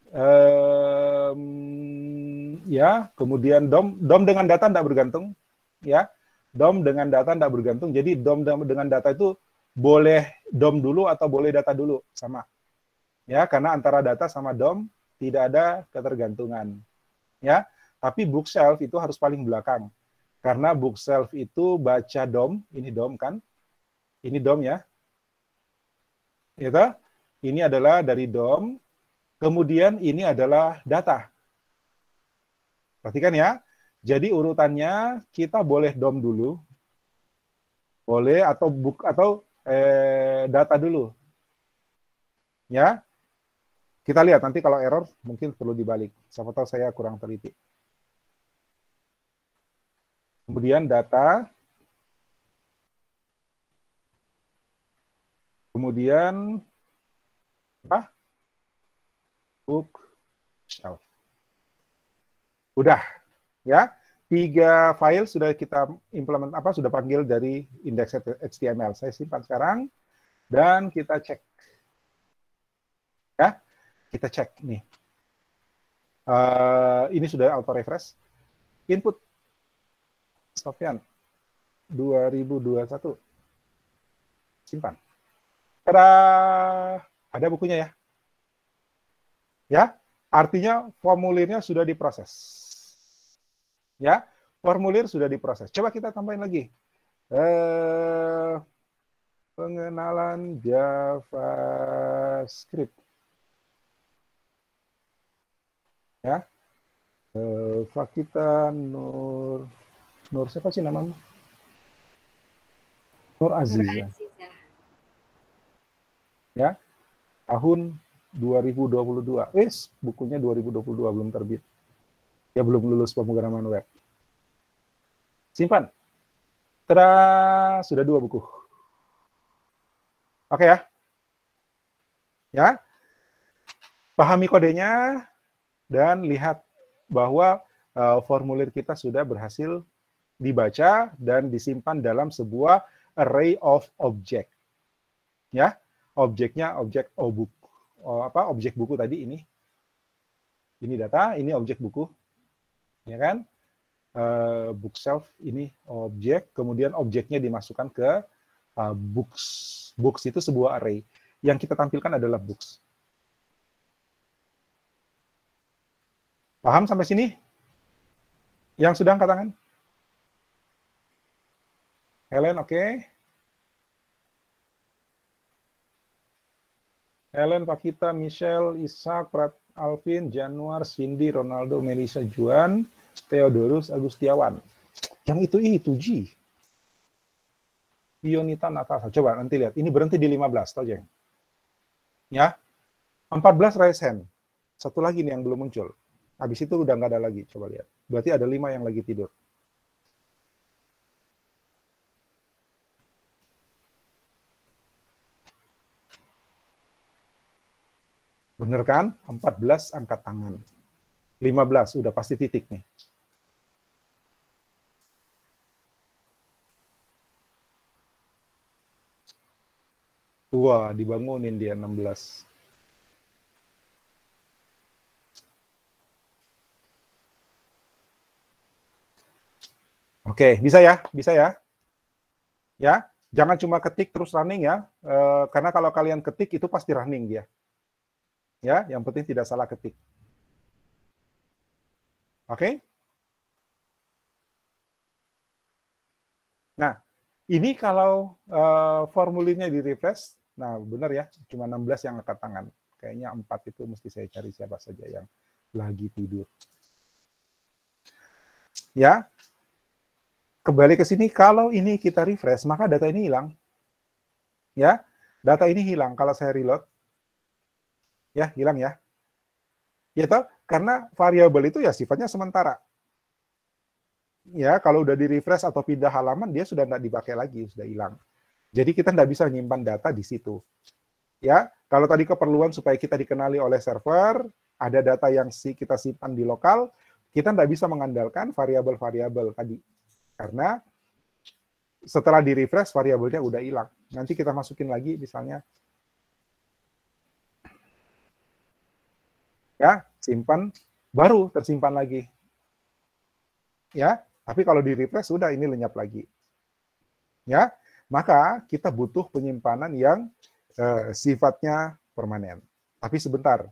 Um, ya, kemudian DOM DOM dengan data tidak bergantung, ya. DOM dengan data tidak bergantung. Jadi DOM dengan data itu boleh DOM dulu atau boleh data dulu, sama. Ya, karena antara data sama DOM tidak ada ketergantungan. Ya, tapi bookshelf itu harus paling belakang. Karena bookshelf itu baca DOM, ini DOM kan? Ini DOM ya. Gitu ini adalah dari DOM, kemudian ini adalah data. Perhatikan ya. Jadi urutannya kita boleh DOM dulu, boleh atau buk atau eh, data dulu, ya. Kita lihat nanti kalau error mungkin perlu dibalik. Siapa tahu saya kurang teliti. Kemudian data, kemudian apa? Bookshelf. Udah, ya. Tiga file sudah kita implement apa sudah panggil dari index HTML. Saya simpan sekarang dan kita cek. Ya, kita cek nih. Uh, ini sudah auto refresh. Input Sofian 2021. Simpan. Tadaa! Ada bukunya ya? Ya, artinya formulirnya sudah diproses. Ya, formulir sudah diproses. Coba kita tambahin lagi. Eh, pengenalan JavaScript. Ya, eh, Fakita Nur Nur siapa sih namanya? Nur Aziz. ya tahun 2022. Wis, eh, bukunya 2022 belum terbit. Ya belum lulus pemrograman web. Simpan. Tada, sudah dua buku. Oke ya. Ya. Pahami kodenya dan lihat bahwa uh, formulir kita sudah berhasil dibaca dan disimpan dalam sebuah array of object. Ya objeknya objek obuk oh, oh, apa objek buku tadi ini ini data ini objek buku ya kan eh, bookshelf ini objek kemudian objeknya dimasukkan ke eh, books books itu sebuah array yang kita tampilkan adalah books paham sampai sini yang sudah angkat tangan Helen oke okay. Ellen, Pakita, Michelle, Ishak, Prat, Alvin, Januar, Cindy, Ronaldo, Melisa Juan, Theodorus, Agustiawan. Yang itu itu G. Yonita Natasha. Coba nanti lihat. Ini berhenti di 15, tau Jeng. Ya. 14 raise hand. Satu lagi nih yang belum muncul. Habis itu udah nggak ada lagi. Coba lihat. Berarti ada lima yang lagi tidur. Bener kan? 14 angkat tangan. 15 sudah pasti titik nih. Dua dibangunin dia 16. Oke, bisa ya? Bisa ya? Ya, jangan cuma ketik terus running ya. E, karena kalau kalian ketik itu pasti running dia. Ya. Ya, yang penting tidak salah ketik. Oke? Okay? Nah, ini kalau uh, formulirnya di refresh, nah benar ya, cuma 16 yang angkat tangan. Kayaknya empat itu mesti saya cari siapa saja yang lagi tidur. Ya, kembali ke sini, kalau ini kita refresh, maka data ini hilang. Ya, data ini hilang. Kalau saya reload, ya hilang ya. Ya toh, karena variabel itu ya sifatnya sementara. Ya, kalau udah di refresh atau pindah halaman dia sudah tidak dipakai lagi, sudah hilang. Jadi kita tidak bisa menyimpan data di situ. Ya, kalau tadi keperluan supaya kita dikenali oleh server, ada data yang si kita simpan di lokal, kita tidak bisa mengandalkan variabel-variabel tadi. Karena setelah di-refresh, variabelnya udah hilang. Nanti kita masukin lagi misalnya ya simpan baru tersimpan lagi ya tapi kalau di refresh sudah ini lenyap lagi ya maka kita butuh penyimpanan yang eh, sifatnya permanen tapi sebentar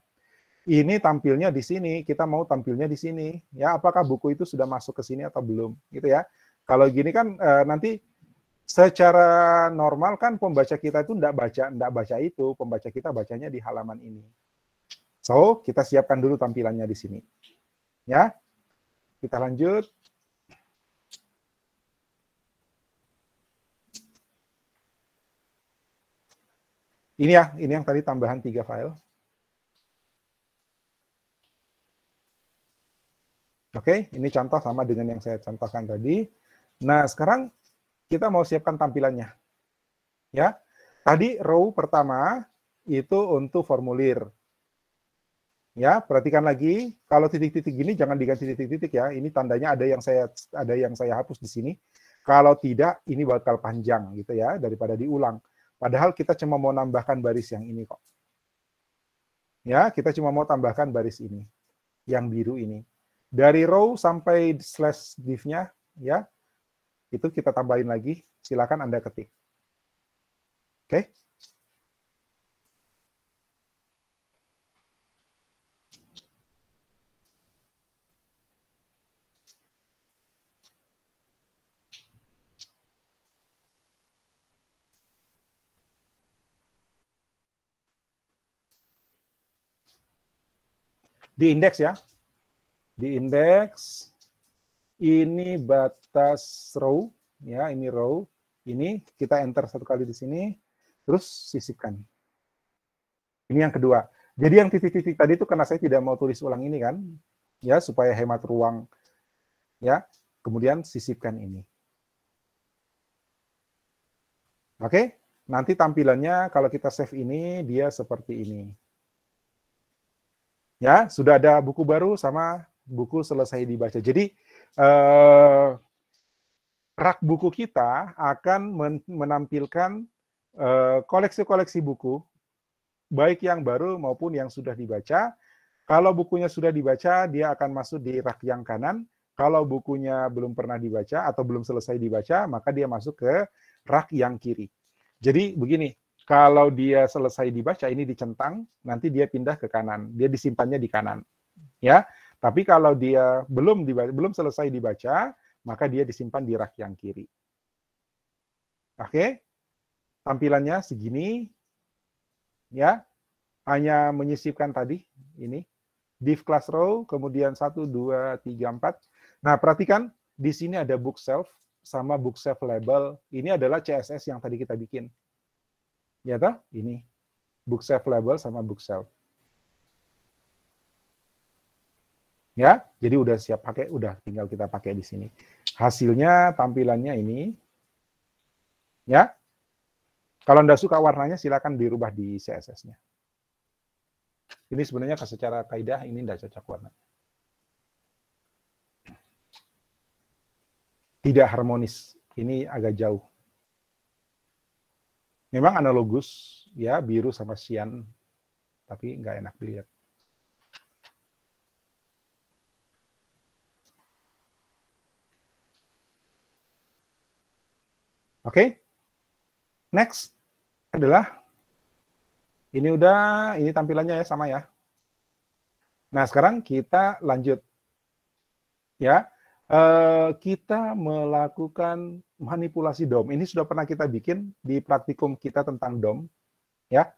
ini tampilnya di sini kita mau tampilnya di sini ya apakah buku itu sudah masuk ke sini atau belum gitu ya kalau gini kan eh, nanti secara normal kan pembaca kita itu tidak baca tidak baca itu pembaca kita bacanya di halaman ini So, kita siapkan dulu tampilannya di sini. Ya. Kita lanjut. Ini ya, ini yang tadi tambahan tiga file. Oke, ini contoh sama dengan yang saya contohkan tadi. Nah, sekarang kita mau siapkan tampilannya. Ya, tadi row pertama itu untuk formulir. Ya, perhatikan lagi kalau titik-titik gini jangan diganti titik-titik ya. Ini tandanya ada yang saya ada yang saya hapus di sini. Kalau tidak ini bakal panjang gitu ya daripada diulang. Padahal kita cuma mau nambahkan baris yang ini kok. Ya, kita cuma mau tambahkan baris ini yang biru ini. Dari row sampai slash divnya ya. Itu kita tambahin lagi, silakan Anda ketik. Oke. Okay? di indeks ya. Di indeks ini batas row ya, ini row. Ini kita enter satu kali di sini terus sisipkan. Ini yang kedua. Jadi yang titik-titik tadi itu karena saya tidak mau tulis ulang ini kan, ya supaya hemat ruang, ya. Kemudian sisipkan ini. Oke, nanti tampilannya kalau kita save ini dia seperti ini. Ya, sudah ada buku baru sama buku selesai dibaca. Jadi eh, rak buku kita akan menampilkan eh, koleksi-koleksi eh, buku baik yang baru maupun yang sudah dibaca. Kalau bukunya sudah dibaca, dia akan masuk di rak yang kanan. Kalau bukunya belum pernah dibaca atau belum selesai dibaca, maka dia masuk ke rak yang kiri. Jadi begini, kalau dia selesai dibaca ini dicentang, nanti dia pindah ke kanan, dia disimpannya di kanan. Ya. Tapi kalau dia belum dibaca, belum selesai dibaca, maka dia disimpan di rak yang kiri. Oke. Okay? Tampilannya segini. Ya. Hanya menyisipkan tadi ini div class row, kemudian 1 2 3 4. Nah, perhatikan di sini ada bookshelf sama bookshelf label. Ini adalah CSS yang tadi kita bikin Ya toh? Ini bookshelf label sama bookshelf. Ya, jadi udah siap pakai, udah tinggal kita pakai di sini. Hasilnya tampilannya ini. Ya. Kalau Anda suka warnanya silakan dirubah di CSS-nya. Ini sebenarnya secara kaidah ini tidak cocok warna Tidak harmonis. Ini agak jauh. Memang analogus ya biru sama sian, tapi nggak enak dilihat. Oke, okay. next adalah ini udah ini tampilannya ya sama ya. Nah sekarang kita lanjut ya Eh, kita melakukan manipulasi DOM. Ini sudah pernah kita bikin di praktikum kita tentang DOM. Ya,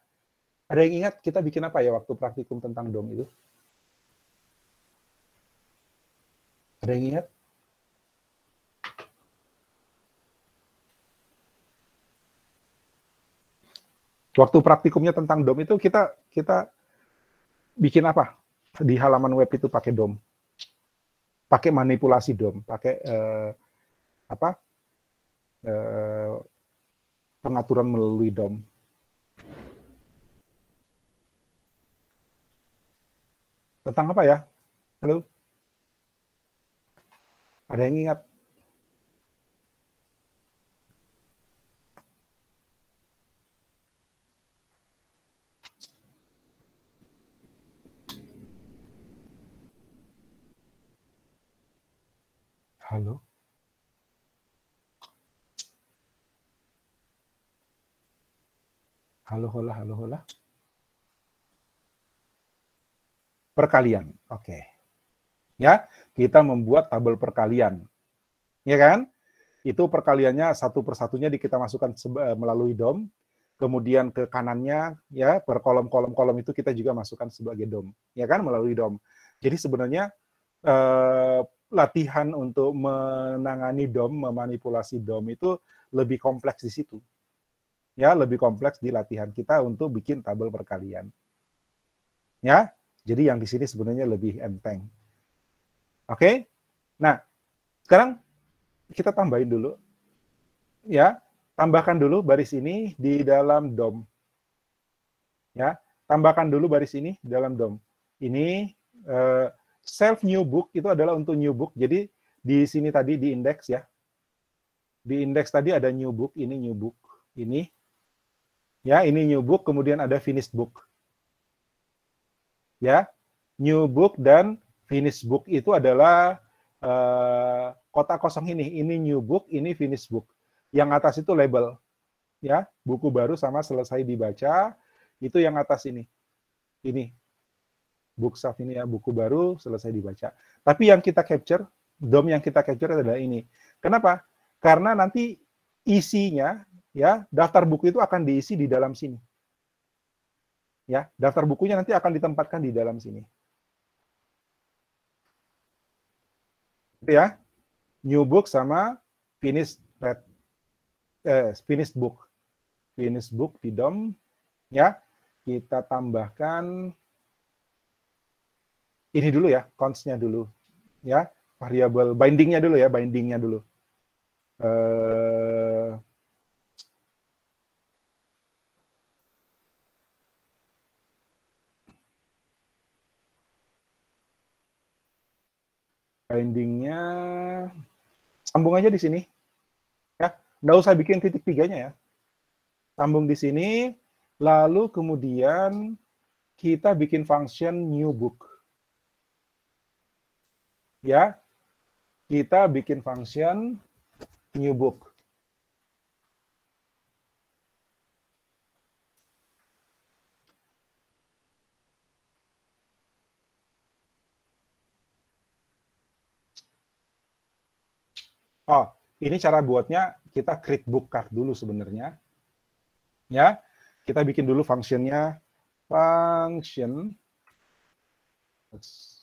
ada yang ingat kita bikin apa ya waktu praktikum tentang DOM itu? Ada yang ingat? Waktu praktikumnya tentang DOM itu kita kita bikin apa di halaman web itu pakai DOM? pakai manipulasi dom, pakai eh, apa eh, pengaturan melalui dom. Tentang apa ya? Halo? Ada yang ingat? Halo? Halo, hola, halo, hola. Perkalian, oke. Okay. Ya, kita membuat tabel perkalian. Ya kan? Itu perkaliannya satu persatunya di kita masukkan eh, melalui DOM, kemudian ke kanannya ya per kolom-kolom kolom itu kita juga masukkan sebagai DOM, ya kan melalui DOM. Jadi sebenarnya eh, latihan untuk menangani dom, memanipulasi dom itu lebih kompleks di situ. Ya, lebih kompleks di latihan kita untuk bikin tabel perkalian. Ya, jadi yang di sini sebenarnya lebih enteng. Oke, nah sekarang kita tambahin dulu. Ya, tambahkan dulu baris ini di dalam dom. Ya, tambahkan dulu baris ini di dalam dom. Ini eh, self new book itu adalah untuk new book. Jadi di sini tadi di indeks ya. Di indeks tadi ada new book, ini new book, ini ya, ini new book, kemudian ada finished book. Ya, new book dan finished book itu adalah uh, eh, kotak kosong ini. Ini new book, ini finished book. Yang atas itu label. Ya, buku baru sama selesai dibaca. Itu yang atas ini. Ini bookshelf ini ya buku baru selesai dibaca. Tapi yang kita capture, DOM yang kita capture adalah ini. Kenapa? Karena nanti isinya ya daftar buku itu akan diisi di dalam sini. Ya, daftar bukunya nanti akan ditempatkan di dalam sini. Gitu ya. New book sama finished read eh, finished book. Finished book di DOM ya. Kita tambahkan ini dulu ya, constnya dulu, ya variable bindingnya dulu ya, bindingnya dulu. Uh, bindingnya sambung aja di sini ya nggak usah bikin titik tiganya ya sambung di sini lalu kemudian kita bikin function new book ya kita bikin function new book. Oh, ini cara buatnya kita create book card dulu sebenarnya. Ya, kita bikin dulu functionnya function. Let's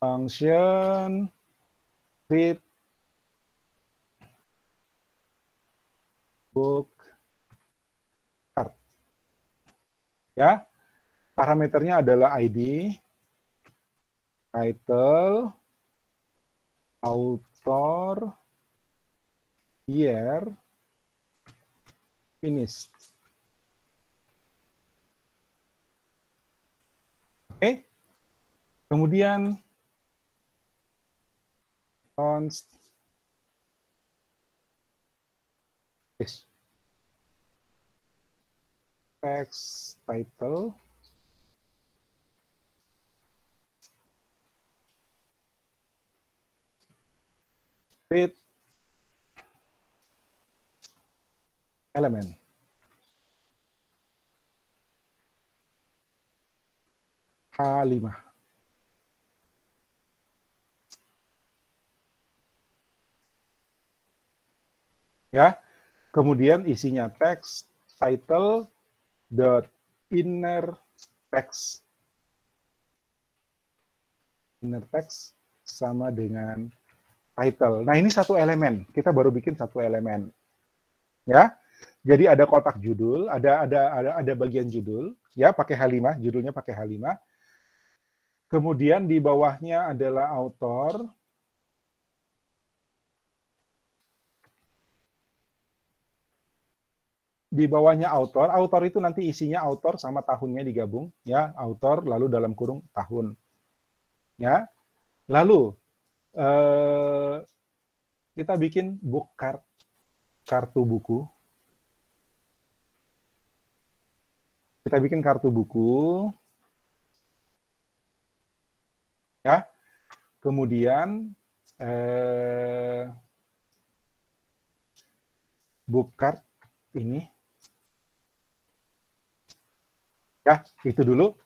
function read book card. Ya, parameternya adalah ID, title, author, year, finish Oke, kemudian Const yes. text title fit, element. K5. ya. Kemudian isinya teks, title, dot inner text. Inner text sama dengan title. Nah, ini satu elemen. Kita baru bikin satu elemen. Ya. Jadi ada kotak judul, ada ada ada ada bagian judul, ya pakai Halimah, judulnya pakai Halimah. Kemudian di bawahnya adalah author. di bawahnya author, author itu nanti isinya author sama tahunnya digabung, ya, author lalu dalam kurung tahun. Ya. Lalu eh, kita bikin book card, kartu buku. Kita bikin kartu buku. Ya. Kemudian eh, book card ini Ya, itu dulu.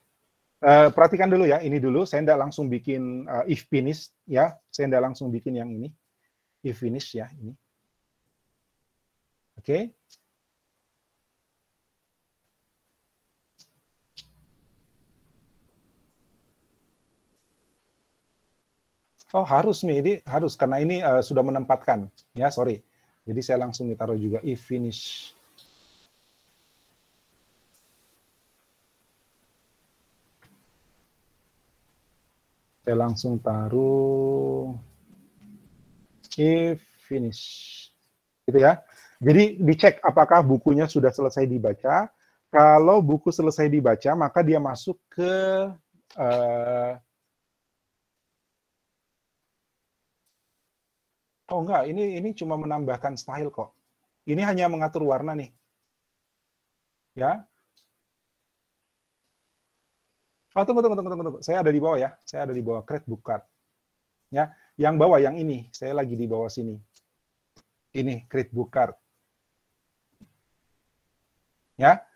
Uh, perhatikan dulu ya, ini dulu. Saya tidak langsung bikin uh, if finish ya. Saya tidak langsung bikin yang ini. If finish ya, ini. Oke. Okay. Oh harus nih, ini harus karena ini uh, sudah menempatkan ya sorry. Jadi saya langsung ditaruh juga if finish. Saya langsung taruh if finish. Gitu ya. Jadi dicek apakah bukunya sudah selesai dibaca. Kalau buku selesai dibaca, maka dia masuk ke uh, Oh enggak, ini ini cuma menambahkan style kok. Ini hanya mengatur warna nih. Ya, Oh, tunggu, tunggu, tunggu, tunggu. Saya ada di bawah ya. Saya ada di bawah create book card. Ya, yang bawah, yang ini. Saya lagi di bawah sini. Ini create book card. Ya,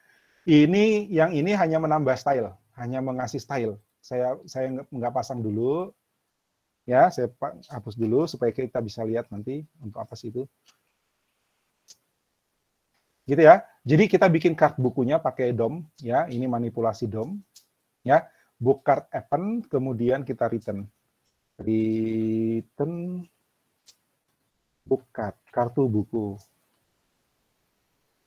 ini yang ini hanya menambah style, hanya mengasih style. Saya saya nggak pasang dulu. Ya, saya hapus dulu supaya kita bisa lihat nanti untuk apa sih itu. Gitu ya. Jadi kita bikin card bukunya pakai DOM ya, ini manipulasi DOM ya book card append kemudian kita return return book card kartu buku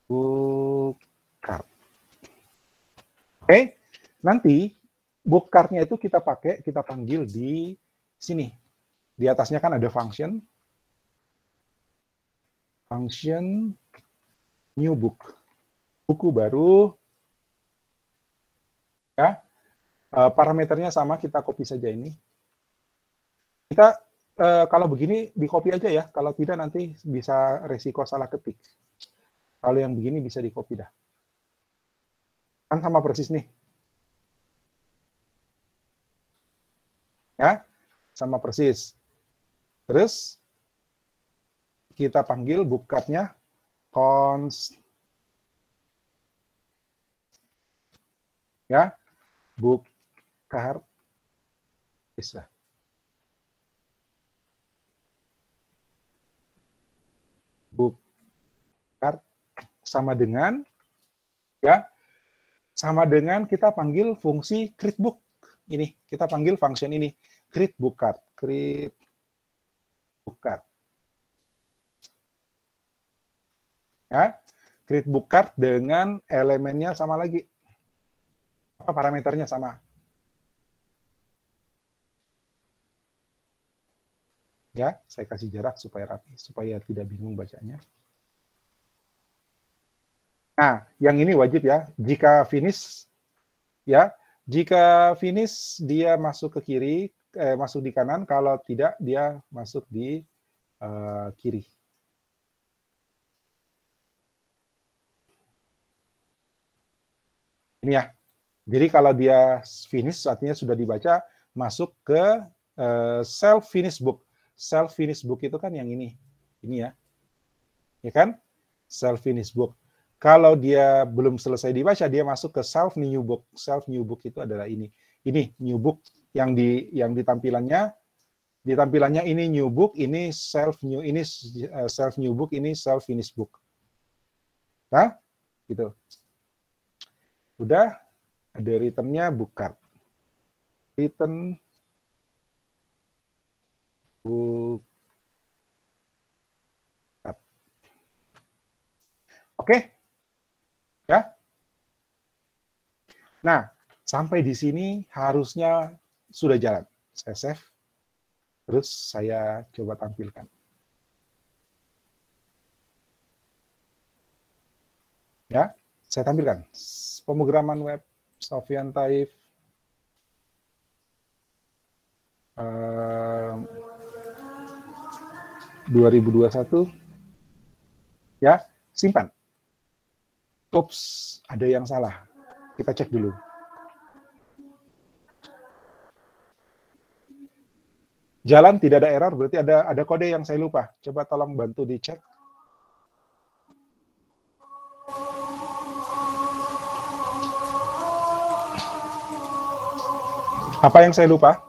book card oke okay. nanti book cardnya itu kita pakai kita panggil di sini di atasnya kan ada function function new book buku baru ya Uh, parameternya sama, kita copy saja ini. Kita uh, kalau begini di copy aja ya, kalau tidak nanti bisa resiko salah ketik. Kalau yang begini bisa di copy dah. Kan sama persis nih. Ya, sama persis. Terus kita panggil bukatnya const ya book car bisa sama dengan ya sama dengan kita panggil fungsi create book ini kita panggil function ini create book card create book card ya create book card dengan elemennya sama lagi apa parameternya sama Ya, saya kasih jarak supaya rapi, supaya tidak bingung bacanya. Nah, yang ini wajib ya. Jika finish, ya, jika finish dia masuk ke kiri, eh, masuk di kanan. Kalau tidak dia masuk di eh, kiri. Ini ya. Jadi kalau dia finish artinya sudah dibaca masuk ke eh, self finish book self finish book itu kan yang ini. Ini ya. Ya kan? Self finish book. Kalau dia belum selesai dibaca, dia masuk ke self new book. Self new book itu adalah ini. Ini new book yang di yang ditampilannya di tampilannya ini new book, ini self new, ini eh, self new book, ini self finish book. Nah, gitu. Udah ada returnnya buka. Return Oke. Oke? Ya. Nah, sampai di sini harusnya sudah jalan. Saya save. Terus saya coba tampilkan. Ya, saya tampilkan. Pemrograman web Sofian Taif. Uh, 2021 ya simpan Oops, ada yang salah. Kita cek dulu. Jalan tidak ada error, berarti ada ada kode yang saya lupa. Coba tolong bantu dicek. Apa yang saya lupa?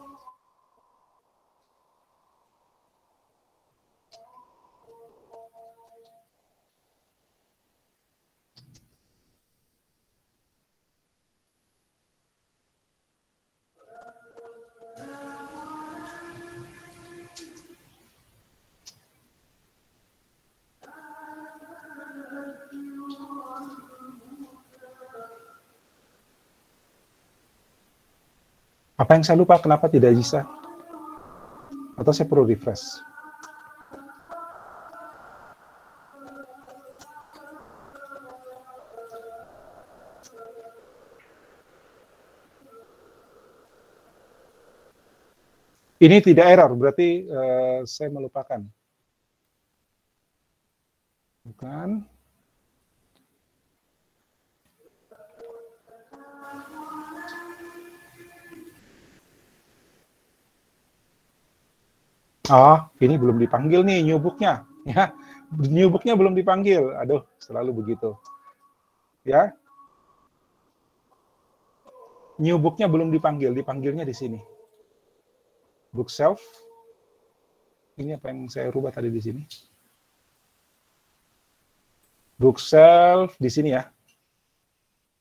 Apa yang saya lupa? Kenapa tidak bisa? Atau saya perlu refresh? Ini tidak error, berarti uh, saya melupakan. Bukan. oh ini belum dipanggil nih nyubuknya, ya nyubuknya belum dipanggil aduh selalu begitu ya nyubuknya belum dipanggil dipanggilnya di sini bookshelf ini apa yang saya rubah tadi di sini bookshelf di sini ya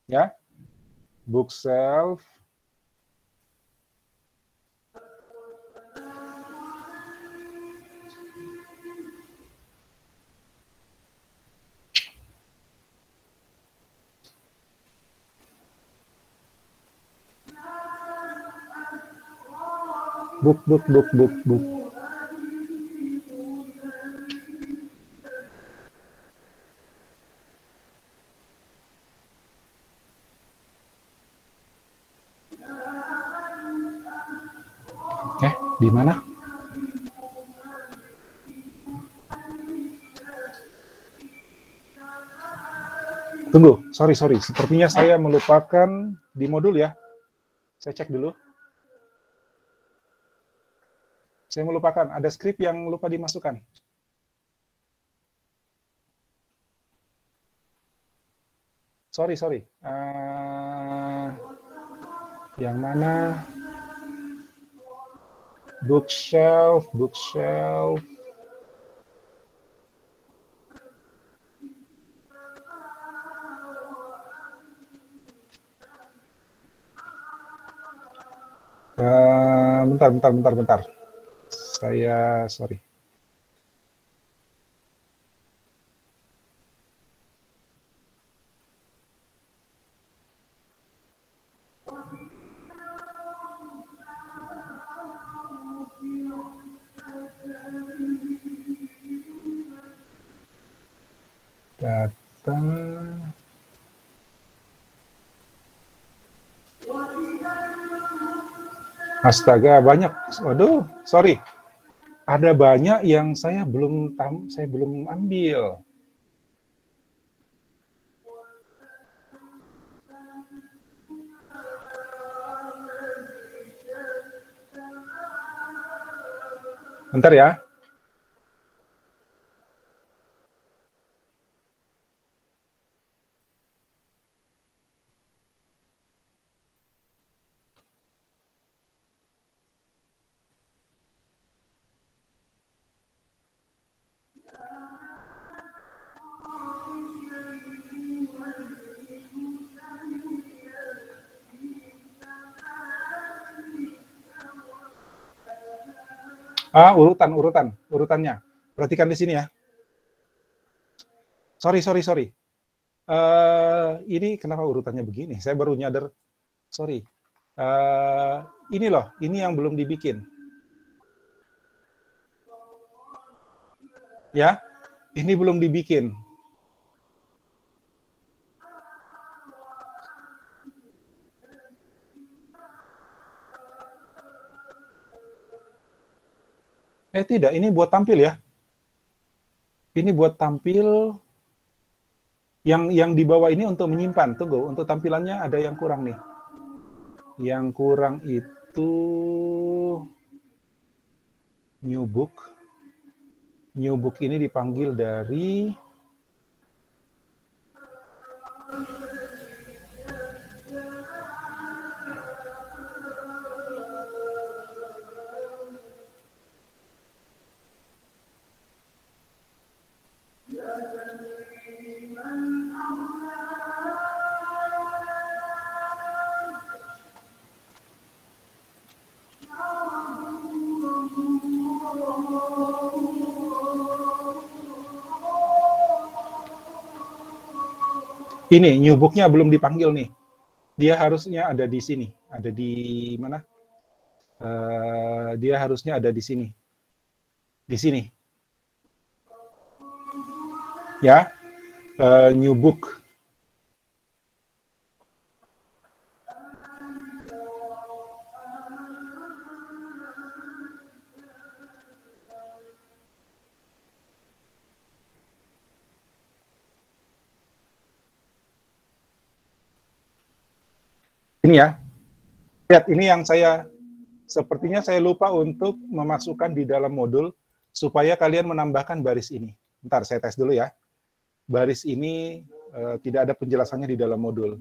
ya bookshelf buk buk buk buk buk Eh, di mana? Tunggu, sorry, sorry. Sepertinya saya melupakan di modul ya. Saya cek dulu. Saya melupakan, ada skrip yang lupa dimasukkan. Sorry, sorry. Uh, yang mana? Bookshelf, bookshelf. Uh, bentar, bentar, bentar, bentar saya sorry. Astaga, banyak. Waduh, sorry ada banyak yang saya belum tam, saya belum ambil. Bentar ya. Ah, urutan, urutan, urutannya. Perhatikan di sini ya. Sorry, sorry, sorry. Uh, ini kenapa urutannya begini? Saya baru nyadar. Sorry. Uh, ini loh, ini yang belum dibikin. Ya, ini belum dibikin. Eh tidak, ini buat tampil ya. Ini buat tampil yang yang di bawah ini untuk menyimpan. Tunggu, untuk tampilannya ada yang kurang nih. Yang kurang itu new book. New book ini dipanggil dari ini nyubuknya belum dipanggil nih. Dia harusnya ada di sini, ada di mana? Uh, dia harusnya ada di sini. Di sini. Ya. Uh, nyubuk Ini ya. Lihat, ini yang saya sepertinya saya lupa untuk memasukkan di dalam modul supaya kalian menambahkan baris ini. Ntar saya tes dulu ya. Baris ini e, tidak ada penjelasannya di dalam modul.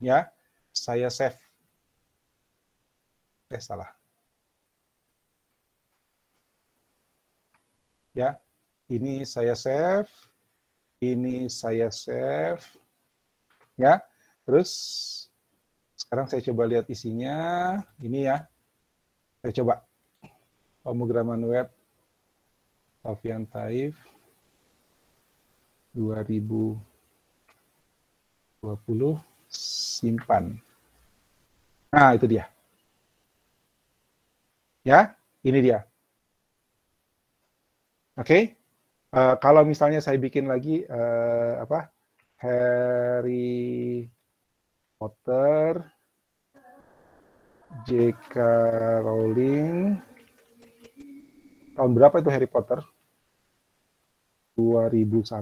Ya, saya save. Eh, salah. Ya, ini saya save. Ini saya save ya. Terus sekarang saya coba lihat isinya. Ini ya. Saya coba pemrograman web Sofian Taif 2020 simpan. Nah, itu dia. Ya, ini dia. Oke. Okay? Uh, eh, kalau misalnya saya bikin lagi uh, apa? Harry Potter, J.K. Rowling. Tahun berapa itu Harry Potter? 2001.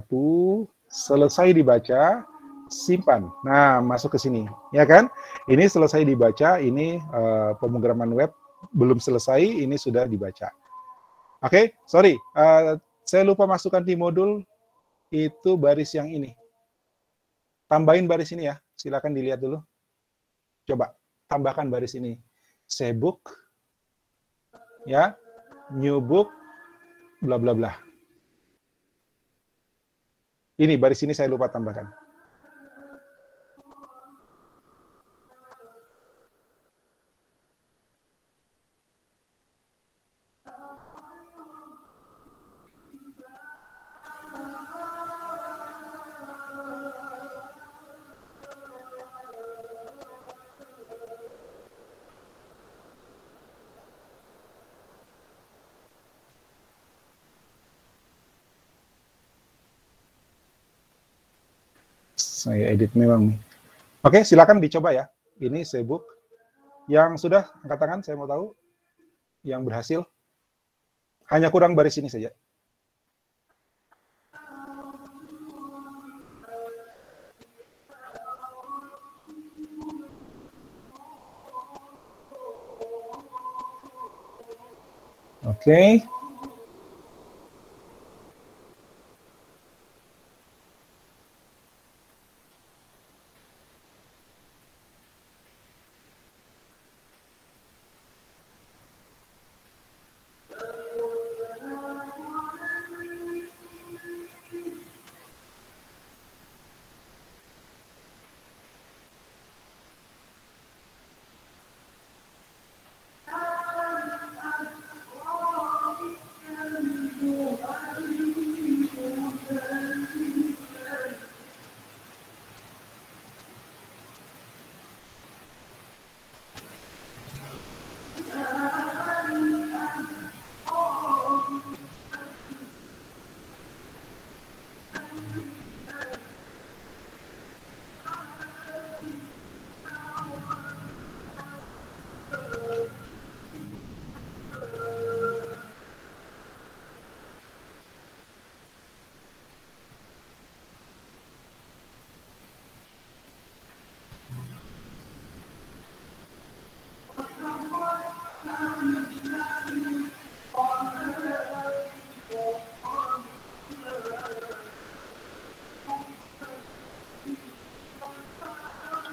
Selesai dibaca, simpan. Nah, masuk ke sini, ya kan? Ini selesai dibaca, ini uh, pemrograman web belum selesai, ini sudah dibaca. Oke, okay? sorry, uh, saya lupa masukkan di modul itu baris yang ini. Tambahin baris ini ya. Silakan dilihat dulu. Coba tambahkan baris ini. sebook, ya, new book bla bla bla. Ini baris ini saya lupa tambahkan. Edit memang nih. Oke, silakan dicoba ya. Ini sebook. Yang sudah angkat tangan, saya mau tahu. Yang berhasil. Hanya kurang baris ini saja. Oke. Okay.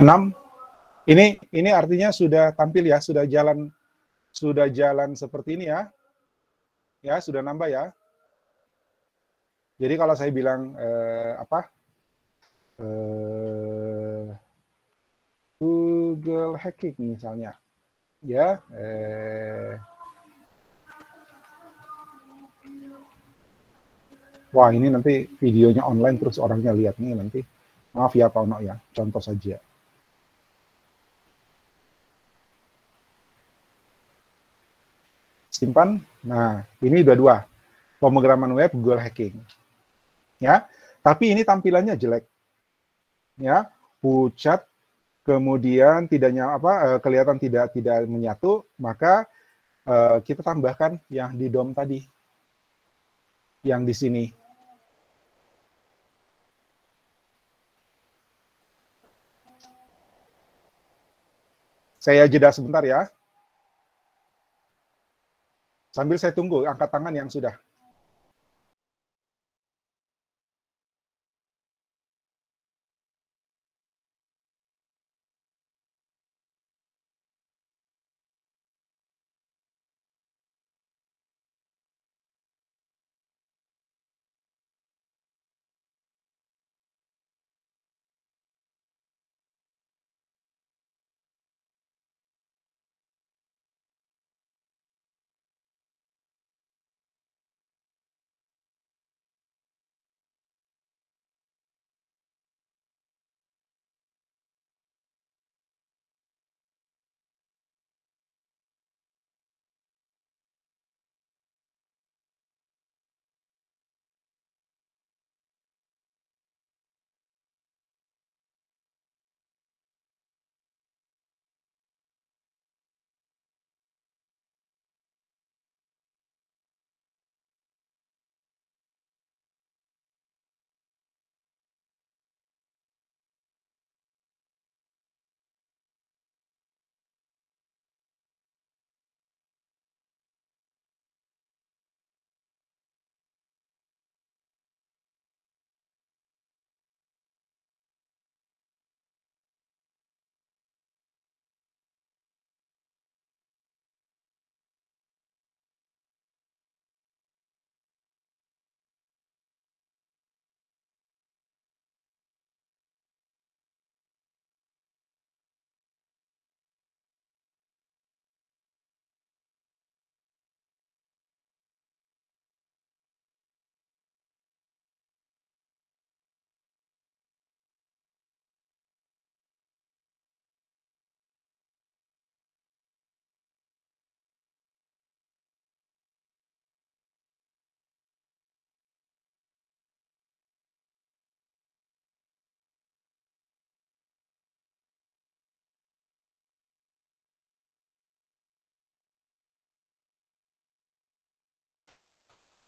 6. Ini ini artinya sudah tampil ya, sudah jalan sudah jalan seperti ini ya. Ya, sudah nambah ya. Jadi kalau saya bilang eh, apa? Eh, Google hacking misalnya. Ya, eh, Wah, ini nanti videonya online terus orangnya lihat nih nanti. Maaf ya Pak Ono ya, contoh saja. simpan. Nah, ini dua-dua. Pemrograman web Google Hacking. Ya, tapi ini tampilannya jelek. Ya, pucat, kemudian tidaknya apa eh, kelihatan tidak tidak menyatu, maka eh, kita tambahkan yang di DOM tadi. Yang di sini. Saya jeda sebentar ya. Sambil saya tunggu angkat tangan yang sudah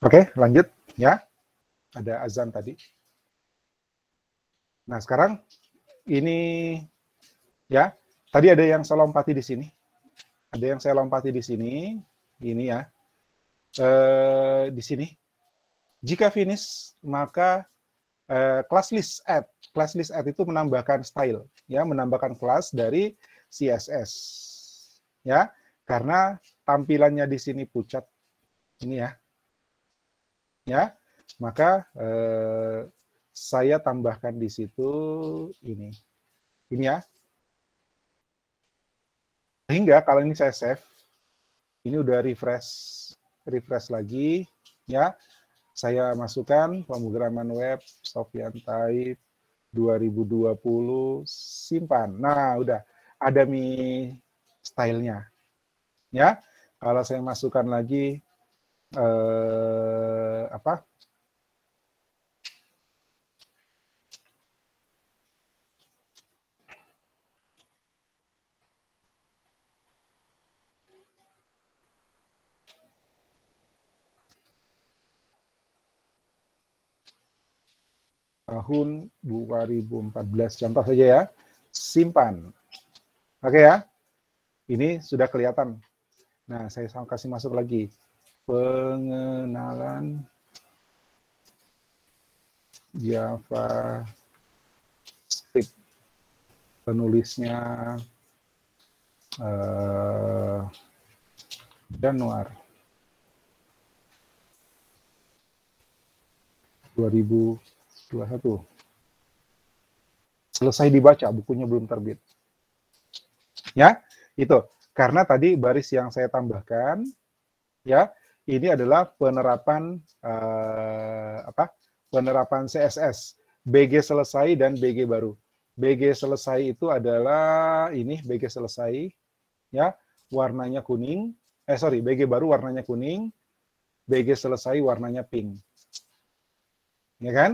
Oke, lanjut ya. Ada azan tadi. Nah, sekarang ini ya. Tadi ada yang saya lompati di sini. Ada yang saya lompati di sini. Ini ya. E, di sini. Jika finish, maka e, eh, class list add. Class list add itu menambahkan style, ya, menambahkan kelas dari CSS. Ya, karena tampilannya di sini pucat. Ini ya, ya maka eh, saya tambahkan di situ ini ini ya sehingga kalau ini saya save ini udah refresh refresh lagi ya saya masukkan pemrograman web Sofian Taib 2020 simpan nah udah ada mi stylenya ya kalau saya masukkan lagi eh, apa tahun 2014 contoh saja ya simpan oke ya ini sudah kelihatan nah saya kasih masuk lagi pengenalan Java Script Penulisnya uh, Januar 2021. Selesai dibaca, bukunya belum terbit. Ya, itu. Karena tadi baris yang saya tambahkan, ya, ini adalah penerapan uh, apa? penerapan CSS, BG selesai dan BG baru. BG selesai itu adalah ini BG selesai ya, warnanya kuning. Eh sorry, BG baru warnanya kuning, BG selesai warnanya pink. Ya kan?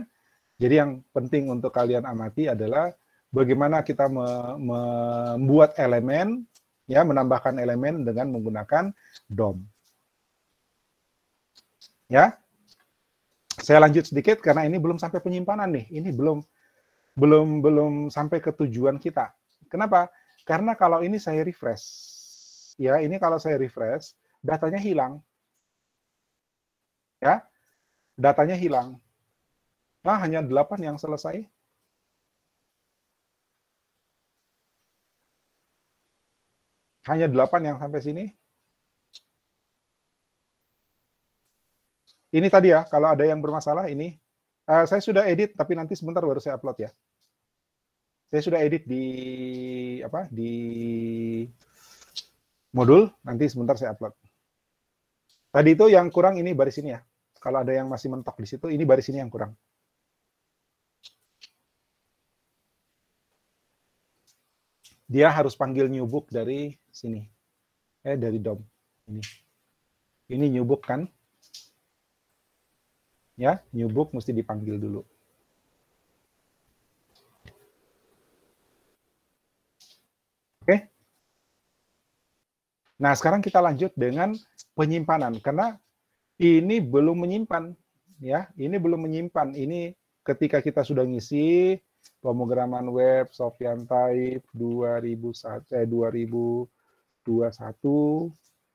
Jadi yang penting untuk kalian amati adalah bagaimana kita me membuat elemen ya menambahkan elemen dengan menggunakan DOM. Ya, saya lanjut sedikit karena ini belum sampai penyimpanan nih. Ini belum belum belum sampai ke tujuan kita. Kenapa? Karena kalau ini saya refresh, ya ini kalau saya refresh, datanya hilang. Ya, datanya hilang. Nah, hanya 8 yang selesai. Hanya 8 yang sampai sini. Ini tadi ya, kalau ada yang bermasalah ini, uh, saya sudah edit, tapi nanti sebentar baru saya upload ya. Saya sudah edit di apa di modul, nanti sebentar saya upload. Tadi itu yang kurang ini baris ini ya. Kalau ada yang masih mentok di situ, ini baris ini yang kurang. Dia harus panggil new book dari sini. Eh, dari DOM. Ini. Ini new book kan? ya new book mesti dipanggil dulu. Oke. Nah, sekarang kita lanjut dengan penyimpanan karena ini belum menyimpan ya, ini belum menyimpan. Ini ketika kita sudah ngisi pemrograman web Sofian Taib 2001 eh 2021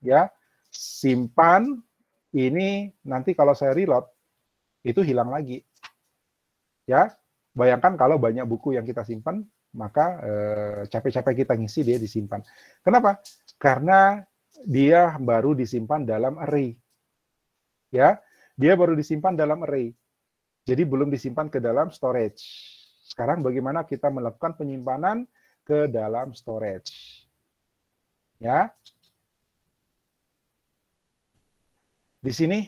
ya. Simpan ini nanti kalau saya reload itu hilang lagi. Ya, bayangkan kalau banyak buku yang kita simpan, maka eh, capek-capek eh, kita ngisi dia disimpan. Kenapa? Karena dia baru disimpan dalam array. Ya, dia baru disimpan dalam array. Jadi belum disimpan ke dalam storage. Sekarang bagaimana kita melakukan penyimpanan ke dalam storage? Ya. Di sini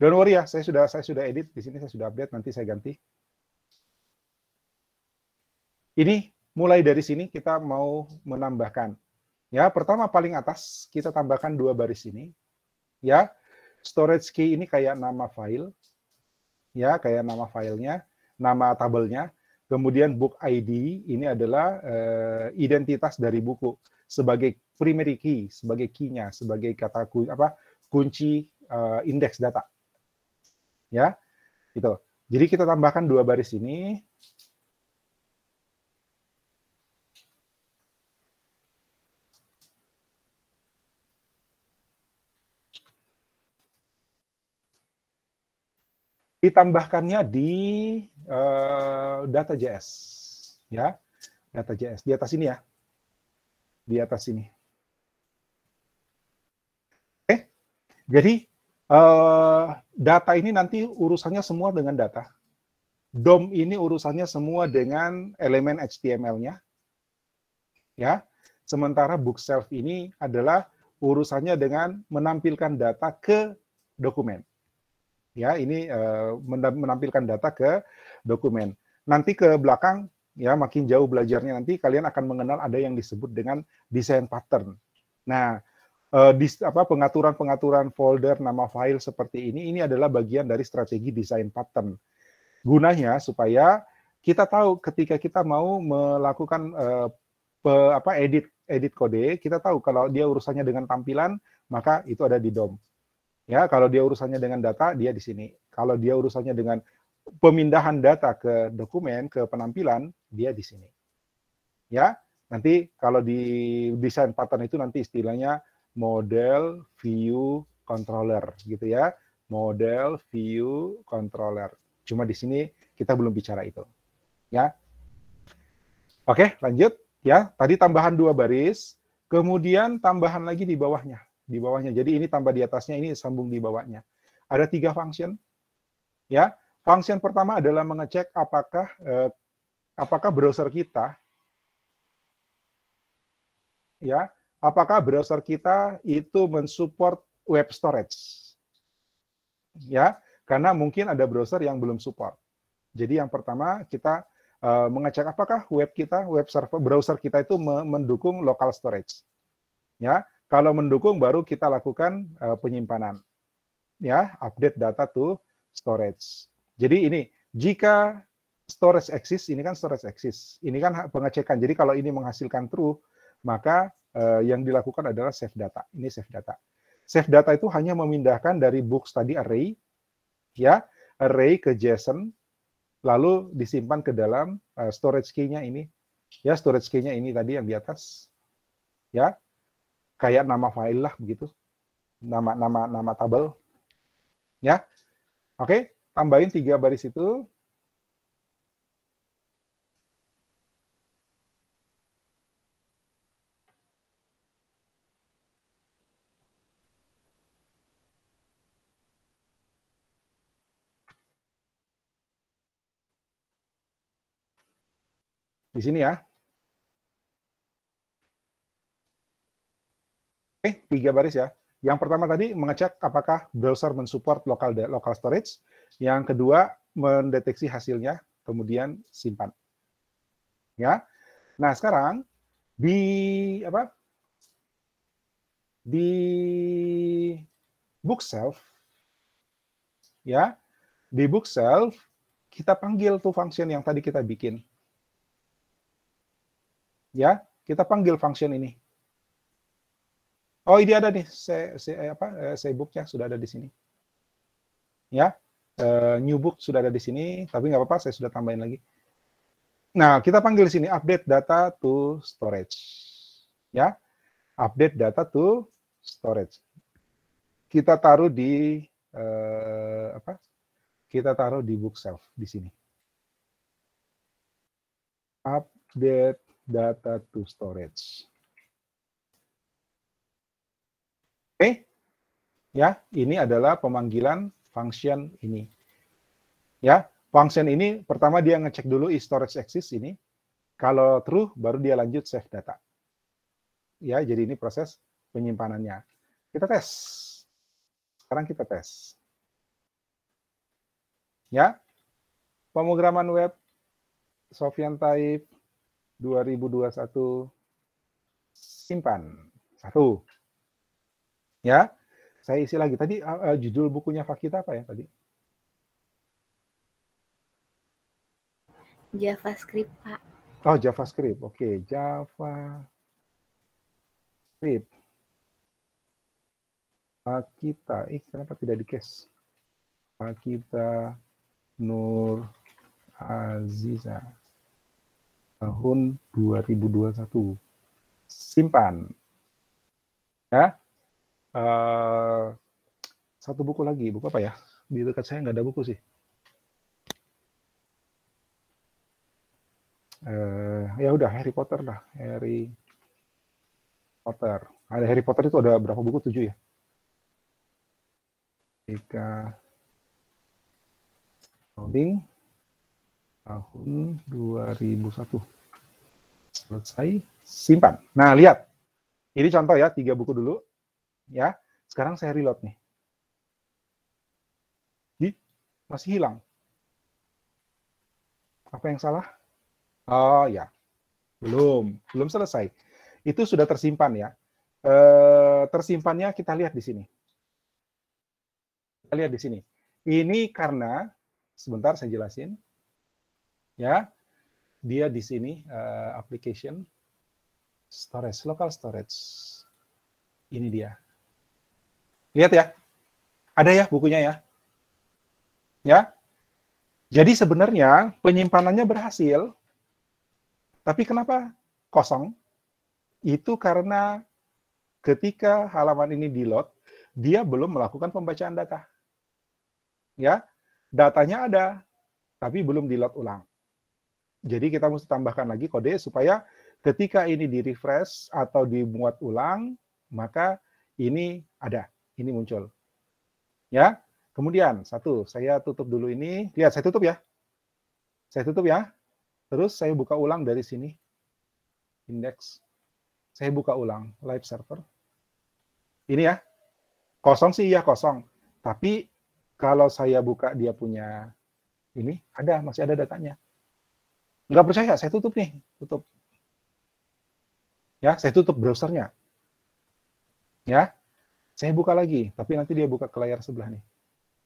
Don't worry ya, saya sudah saya sudah edit di sini, saya sudah update, nanti saya ganti. Ini mulai dari sini kita mau menambahkan. Ya, pertama paling atas kita tambahkan dua baris ini. Ya, storage key ini kayak nama file. Ya, kayak nama filenya, nama tabelnya. Kemudian book ID ini adalah uh, identitas dari buku sebagai primary key, sebagai key-nya, sebagai kata apa kunci uh, indeks data ya. Gitu. Jadi kita tambahkan dua baris ini. Ditambahkannya di uh, data JS, ya, data JS di atas ini ya, di atas ini. Oke, jadi Eh, data ini nanti urusannya semua dengan data. DOM ini urusannya semua dengan elemen HTML-nya. Ya. Sementara bookshelf ini adalah urusannya dengan menampilkan data ke dokumen. Ya, ini uh, menampilkan data ke dokumen. Nanti ke belakang ya makin jauh belajarnya nanti kalian akan mengenal ada yang disebut dengan desain pattern. Nah, uh, apa pengaturan-pengaturan folder nama file seperti ini ini adalah bagian dari strategi desain pattern. Gunanya supaya kita tahu ketika kita mau melakukan uh, pe, apa edit edit kode, kita tahu kalau dia urusannya dengan tampilan, maka itu ada di DOM. Ya, kalau dia urusannya dengan data, dia di sini. Kalau dia urusannya dengan pemindahan data ke dokumen, ke penampilan, dia di sini. Ya, nanti kalau di desain pattern itu nanti istilahnya model view controller gitu ya. Model view controller. Cuma di sini kita belum bicara itu. Ya. Oke, lanjut ya. Tadi tambahan dua baris, kemudian tambahan lagi di bawahnya, di bawahnya. Jadi ini tambah di atasnya, ini sambung di bawahnya. Ada tiga function. Ya. Function pertama adalah mengecek apakah eh, apakah browser kita ya apakah browser kita itu mensupport web storage. Ya, karena mungkin ada browser yang belum support. Jadi yang pertama kita uh, mengecek apakah web kita, web server browser kita itu mendukung local storage. Ya, kalau mendukung baru kita lakukan uh, penyimpanan. Ya, update data to storage. Jadi ini jika storage exists, ini kan storage exists. Ini kan pengecekan. Jadi kalau ini menghasilkan true, maka eh, yang dilakukan adalah save data. Ini save data. Save data itu hanya memindahkan dari book tadi array ya, array ke JSON lalu disimpan ke dalam uh, storage key-nya ini. Ya, storage key-nya ini tadi yang di atas. Ya. Kayak nama file lah begitu. Nama nama nama tabel. Ya. Oke, tambahin tiga baris itu di sini ya. Oke, tiga baris ya. Yang pertama tadi mengecek apakah browser mensupport local local storage. Yang kedua mendeteksi hasilnya, kemudian simpan. Ya. Nah, sekarang di apa? Di bookshelf ya. Di bookshelf kita panggil tuh function yang tadi kita bikin ya kita panggil function ini oh ini ada nih eh, eh, saya, saya apa saya booknya sudah ada di sini ya eh, new book sudah ada di sini tapi nggak apa-apa saya sudah tambahin lagi nah kita panggil di sini update data to storage ya update data to storage kita taruh di eh, apa kita taruh di bookshelf di sini update data to storage. Oke. Okay. Ya, ini adalah pemanggilan function ini. Ya, function ini pertama dia ngecek dulu is storage exists ini. Kalau true baru dia lanjut save data. Ya, jadi ini proses penyimpanannya. Kita tes. Sekarang kita tes. Ya. Pemrograman web Sofian type 2021 simpan satu ya saya isi lagi tadi uh, judul bukunya Fakita apa ya tadi JavaScript Pak oh JavaScript oke okay. Java script Fakita ih kenapa tidak di case Fakita Nur Aziza tahun 2021. Simpan. Ya. Uh, satu buku lagi, buku apa ya? Di dekat saya nggak ada buku sih. Uh, ya udah Harry Potter lah, Harry Potter. Ada Harry Potter itu ada berapa buku? Tujuh ya. Tiga. Holding tahun 2001. Selesai, simpan. Nah, lihat. Ini contoh ya, tiga buku dulu. Ya, sekarang saya reload nih. Di, masih hilang. Apa yang salah? Oh ya, belum, belum selesai. Itu sudah tersimpan ya. E, tersimpannya kita lihat di sini. Kita lihat di sini. Ini karena, sebentar saya jelasin ya dia di sini uh, application storage local storage ini dia lihat ya ada ya bukunya ya ya jadi sebenarnya penyimpanannya berhasil tapi kenapa kosong itu karena ketika halaman ini di load dia belum melakukan pembacaan data ya datanya ada tapi belum di load ulang jadi kita mesti tambahkan lagi kode supaya ketika ini di refresh atau dibuat ulang, maka ini ada, ini muncul. Ya, kemudian satu, saya tutup dulu ini. Lihat, saya tutup ya. Saya tutup ya. Terus saya buka ulang dari sini. Index. Saya buka ulang live server. Ini ya. Kosong sih ya kosong. Tapi kalau saya buka dia punya ini, ada, masih ada datanya. Nggak percaya, saya tutup nih, tutup. Ya, saya tutup browsernya. Ya, saya buka lagi, tapi nanti dia buka ke layar sebelah nih.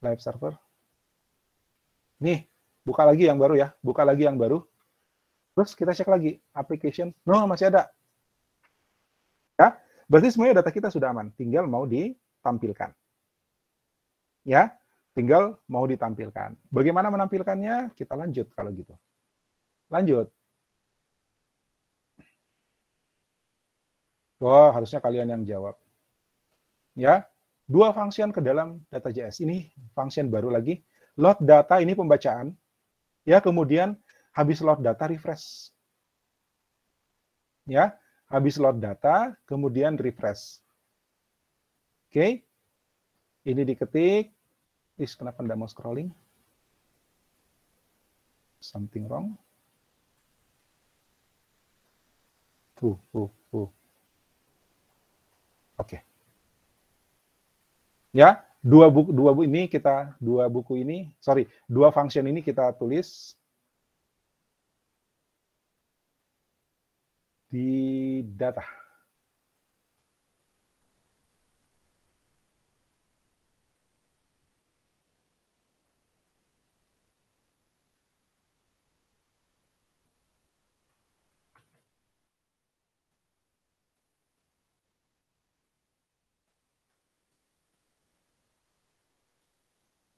Live server. Nih, buka lagi yang baru ya, buka lagi yang baru. Terus kita cek lagi, application, no, masih ada. Ya, berarti semuanya data kita sudah aman, tinggal mau ditampilkan. Ya, tinggal mau ditampilkan. Bagaimana menampilkannya? Kita lanjut kalau gitu. Lanjut. Wah, oh, harusnya kalian yang jawab. Ya, dua function ke dalam data JS. Ini function baru lagi. Load data ini pembacaan. Ya, kemudian habis load data refresh. Ya, habis load data, kemudian refresh. Oke. Ini diketik. Is kenapa tidak mau scrolling? Something wrong. Tu, tu, tu. Oke. Okay. Ya, dua buku dua buku ini kita dua buku ini, sorry, dua function ini kita tulis di data.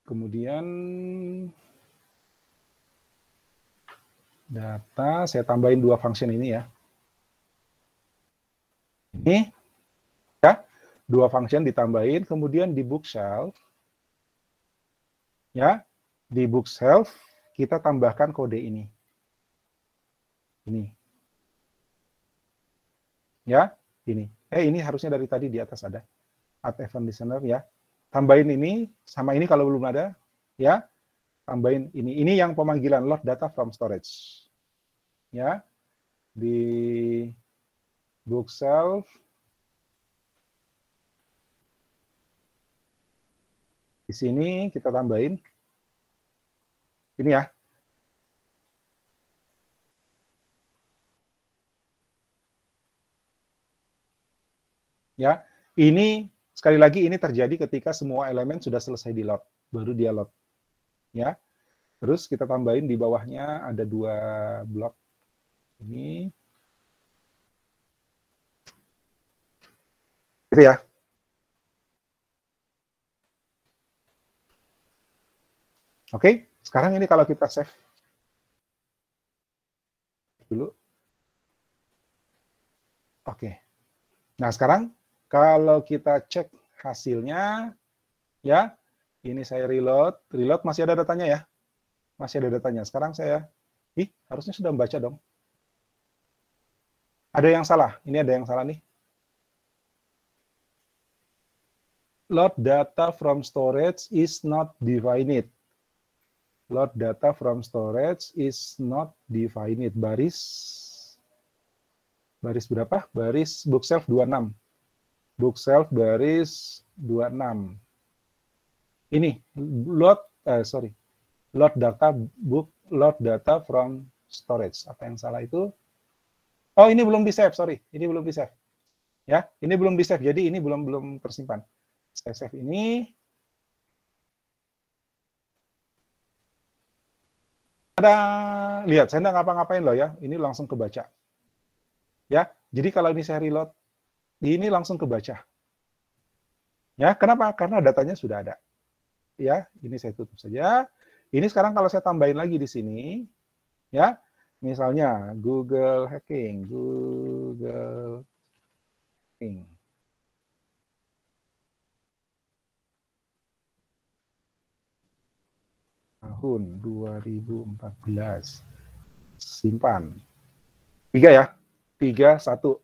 Kemudian data, saya tambahin dua function ini ya. Ini ya, dua function ditambahin, kemudian di bookshelf ya, di bookshelf kita tambahkan kode ini. Ini. Ya, ini. Eh ini harusnya dari tadi di atas ada. Add event listener ya tambahin ini sama ini kalau belum ada, ya. Tambahin ini. Ini yang pemanggilan load data from storage. Ya. Di bookshelf di sini kita tambahin ini ya ya ini Sekali lagi ini terjadi ketika semua elemen sudah selesai di load, baru dia load. Ya. Terus kita tambahin di bawahnya ada dua blok. Ini. Gitu ya. Oke, sekarang ini kalau kita save dulu. Oke. Nah, sekarang kalau kita cek hasilnya, ya, ini saya reload. Reload masih ada datanya ya? Masih ada datanya. Sekarang saya, ih, harusnya sudah membaca dong. Ada yang salah. Ini ada yang salah nih. Load data from storage is not defined. Load data from storage is not defined. Baris baris berapa? Baris bookshelf 26 bookshelf baris 26. Ini load eh, sorry load data book load data from storage. Apa yang salah itu? Oh ini belum di save sorry ini belum di save ya ini belum di save jadi ini belum belum tersimpan. Saya save ini. Ada lihat saya nggak ngapa-ngapain loh ya ini langsung kebaca. Ya, jadi kalau ini saya reload ini langsung kebaca. Ya, kenapa? Karena datanya sudah ada. Ya, ini saya tutup saja. Ini sekarang kalau saya tambahin lagi di sini, ya, misalnya Google hacking, Google hacking. tahun 2014. Simpan. Tiga ya. Tiga, satu.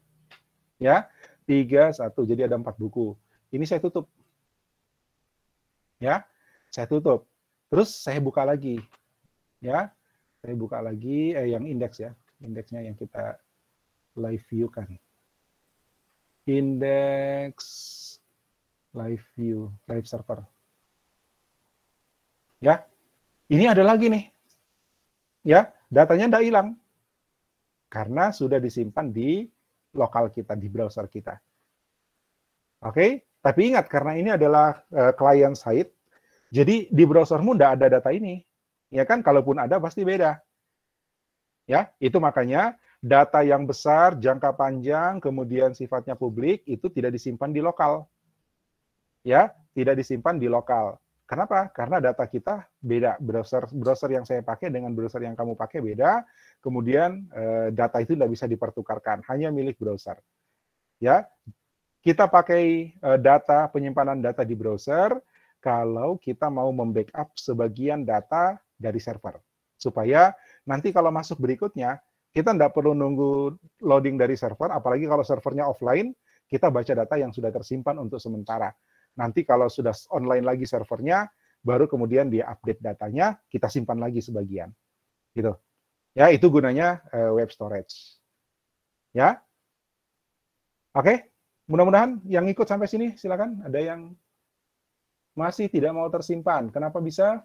Ya tiga, satu. Jadi ada empat buku. Ini saya tutup. Ya, saya tutup. Terus saya buka lagi. Ya, saya buka lagi eh, yang indeks ya. Indeksnya yang kita live view kan. Indeks live view, live server. Ya, ini ada lagi nih. Ya, datanya tidak hilang. Karena sudah disimpan di lokal kita di browser kita. Oke, okay? tapi ingat karena ini adalah eh, client side, jadi di browsermu tidak ada data ini. Ya kan, kalaupun ada pasti beda. Ya, itu makanya data yang besar, jangka panjang, kemudian sifatnya publik itu tidak disimpan di lokal. Ya, tidak disimpan di lokal. Kenapa? Karena data kita beda. Browser browser yang saya pakai dengan browser yang kamu pakai beda. Kemudian eh, data itu tidak bisa dipertukarkan, hanya milik browser. Ya, kita pakai eh, data penyimpanan data di browser kalau kita mau membackup sebagian data dari server supaya nanti kalau masuk berikutnya kita tidak perlu nunggu loading dari server apalagi kalau servernya offline kita baca data yang sudah tersimpan untuk sementara Nanti kalau sudah online lagi servernya, baru kemudian dia update datanya, kita simpan lagi sebagian. Gitu. Ya, itu gunanya eh, web storage. Ya. Oke, mudah-mudahan yang ikut sampai sini silakan ada yang masih tidak mau tersimpan. Kenapa bisa?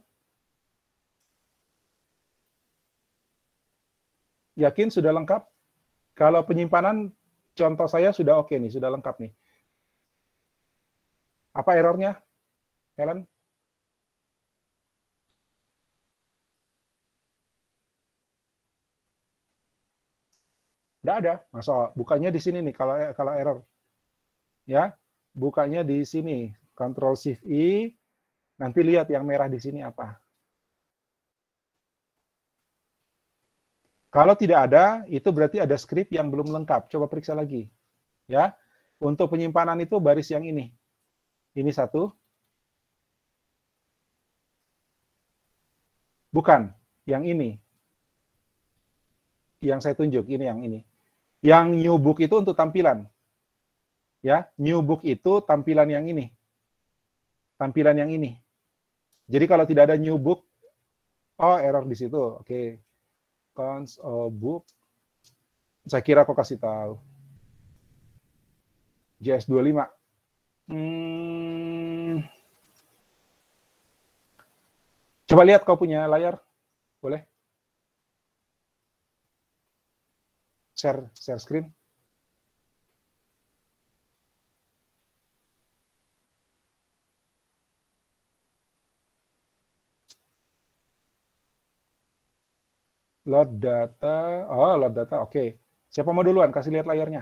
Yakin sudah lengkap? Kalau penyimpanan contoh saya sudah oke nih, sudah lengkap nih. Apa errornya, Helen? Tidak ada. masalah. bukannya di sini nih kalau kalau error. Ya, bukannya di sini. Control Shift I. Nanti lihat yang merah di sini apa. Kalau tidak ada, itu berarti ada skrip yang belum lengkap. Coba periksa lagi. Ya. Untuk penyimpanan itu baris yang ini. Ini satu. Bukan, yang ini. Yang saya tunjuk, ini yang ini. Yang new book itu untuk tampilan. Ya, new book itu tampilan yang ini. Tampilan yang ini. Jadi kalau tidak ada new book, oh error di situ. Oke. Okay. Cons of book. Saya kira kok kasih tahu. JS25 Hmm. Coba lihat kau punya layar. Boleh? Share share screen. Load data. Oh, load data. Oke. Okay. Siapa mau duluan kasih lihat layarnya?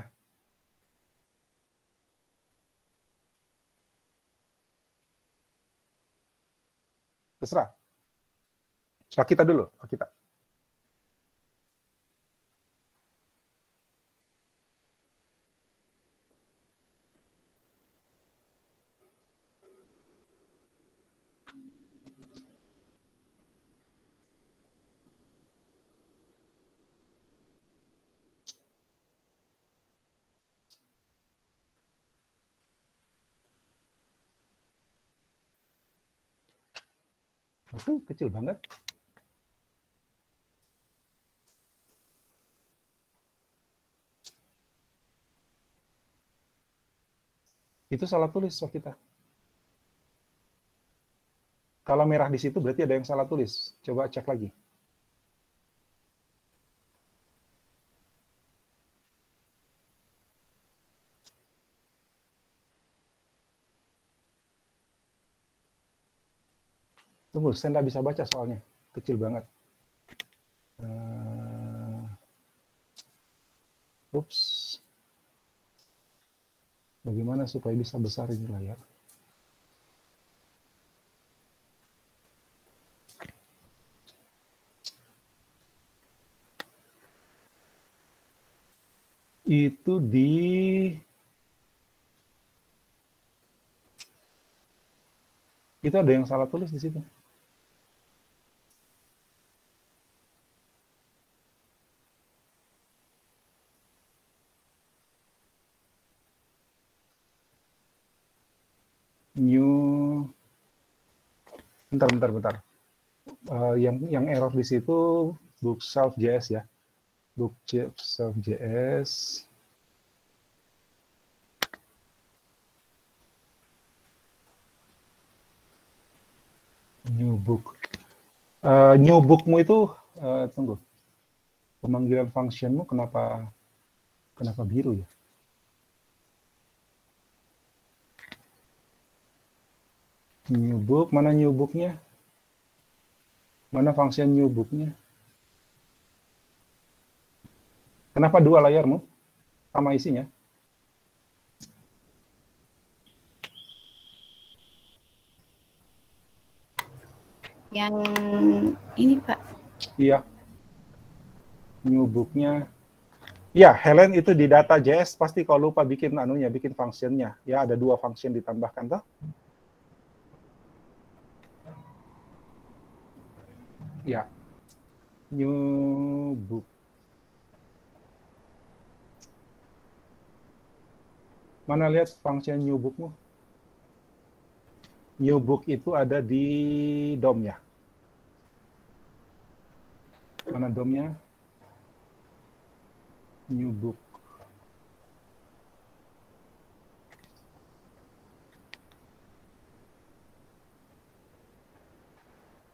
Terserah. kita dulu, kita. uh, kecil banget. Itu salah tulis soal kita. Kalau merah di situ berarti ada yang salah tulis. Coba cek lagi. Tunggu, saya nggak bisa baca soalnya. Kecil banget. Uh, ups. Bagaimana supaya bisa besar ini layar? Itu di itu ada yang salah tulis di situ. bentar bentar bentar uh, yang yang error di situ js ya js new book uh, new bookmu itu uh, tunggu pemanggilan functionmu kenapa kenapa biru ya New book, mana new booknya? Mana fungsi new booknya? Kenapa dua layarmu? Sama isinya? Yang ini, Pak. Iya. New booknya. Ya, Helen itu di data JS pasti kalau lupa bikin anunya, bikin fungsinya. Ya, ada dua function ditambahkan toh. Ya. New book. Mana lihat function new bookmu? New book itu ada di DOM ya? Mana domnya? nya New book.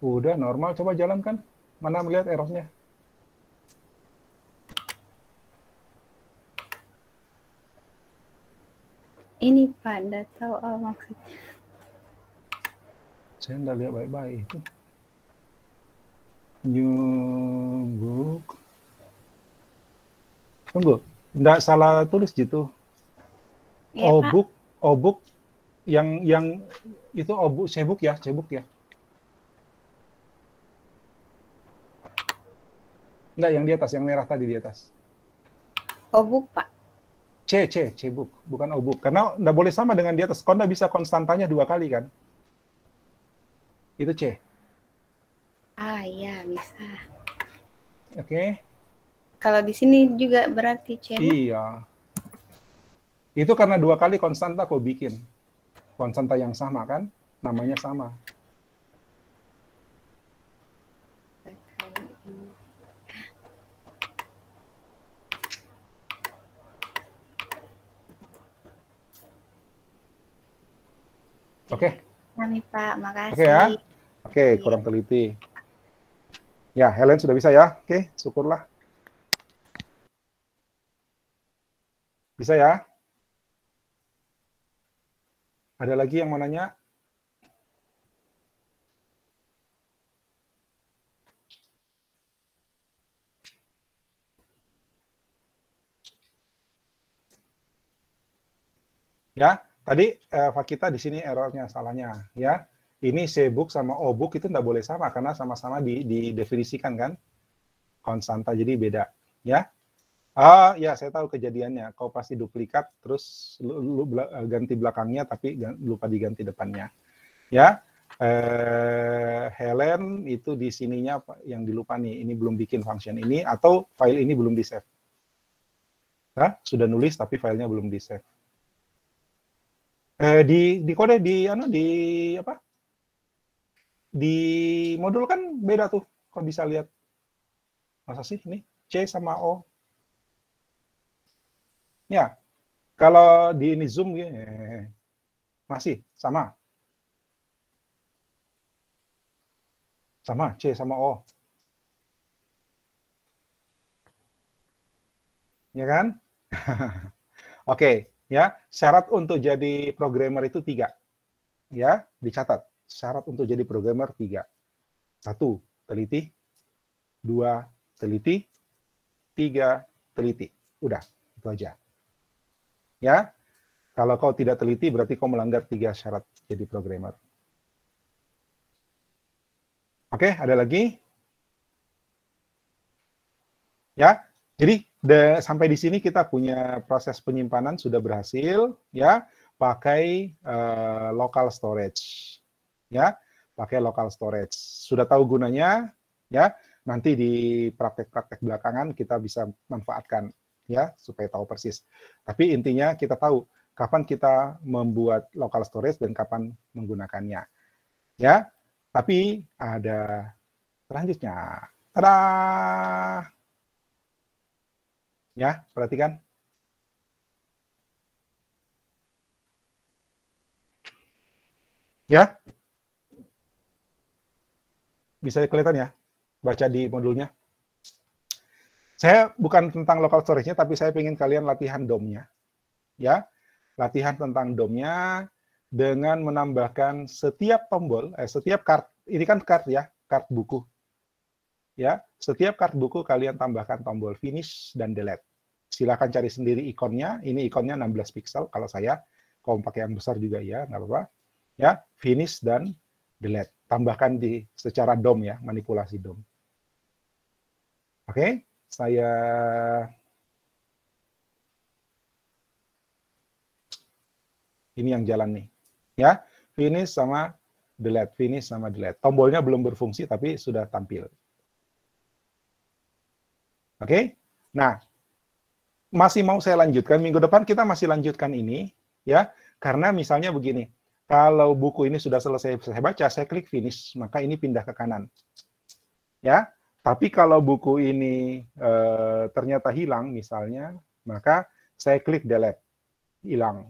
Udah normal, coba jalan kan Mana melihat errornya? Ini Pak, nggak tahu oh, maksudnya. Saya nggak lihat baik-baik itu. Nyungguk. Tunggu, nggak salah tulis gitu. Ya, obuk, obuk, yang yang itu obuk, cebuk ya, cebuk ya. Enggak, yang di atas, yang merah tadi di atas. Obuk, Pak. C, C, C book, bukan obuk. Karena nggak boleh sama dengan di atas. Kau enggak bisa konstantanya dua kali, kan? Itu C. Ah, iya, bisa. Oke. Okay. Kalau di sini juga berarti C. Iya. Itu karena dua kali konstanta kau bikin. Konstanta yang sama, kan? Namanya sama. Oke. Okay. Pak, makasih. Oke okay, ya. Oke, okay, iya. kurang teliti. Ya, Helen sudah bisa ya. Oke, okay, syukurlah. Bisa ya? Ada lagi yang mau nanya? Ya, Tadi eh, Fakita di sini errornya salahnya ya. Ini C-book sama O-book itu tidak boleh sama karena sama-sama di didefinisikan kan konstanta jadi beda ya. Ah ya saya tahu kejadiannya. Kau pasti duplikat terus lu, lu, eh, ganti belakangnya tapi lupa diganti depannya. Ya. Eh, Helen itu di sininya yang dilupa nih. Ini belum bikin function ini atau file ini belum di save. Nah, sudah nulis tapi filenya belum di save eh, di di kode di anu di apa di modul kan beda tuh kalau bisa lihat masa sih ini C sama O ya kalau di ini zoom ya, ya, ya, ya. masih sama sama C sama O ya kan <laughs> oke okay ya syarat untuk jadi programmer itu tiga ya dicatat syarat untuk jadi programmer tiga satu teliti dua teliti tiga teliti udah itu aja ya kalau kau tidak teliti berarti kau melanggar tiga syarat jadi programmer oke ada lagi ya jadi de, sampai di sini kita punya proses penyimpanan sudah berhasil ya pakai uh, local storage ya pakai local storage sudah tahu gunanya ya nanti di praktek-praktek belakangan kita bisa manfaatkan ya supaya tahu persis tapi intinya kita tahu kapan kita membuat local storage dan kapan menggunakannya ya tapi ada selanjutnya tada Ya, perhatikan. Ya. Bisa kelihatan ya, baca di modulnya. Saya bukan tentang local storage-nya, tapi saya ingin kalian latihan DOM-nya. Ya, latihan tentang DOM-nya dengan menambahkan setiap tombol, eh, setiap kart, ini kan kart ya, kart buku. Ya, setiap kart buku kalian tambahkan tombol finish dan delete. Silahkan cari sendiri ikonnya. Ini ikonnya 16 pixel. Kalau saya, kalau pakai yang besar juga ya, nggak apa-apa. Ya, finish dan delete. Tambahkan di secara DOM ya, manipulasi DOM. Oke, okay, saya ini yang jalan nih. Ya, finish sama delete, finish sama delete. Tombolnya belum berfungsi tapi sudah tampil. Oke. Okay? Nah, masih mau saya lanjutkan minggu depan kita masih lanjutkan ini ya karena misalnya begini kalau buku ini sudah selesai saya baca saya klik finish maka ini pindah ke kanan ya tapi kalau buku ini e, ternyata hilang misalnya maka saya klik delete hilang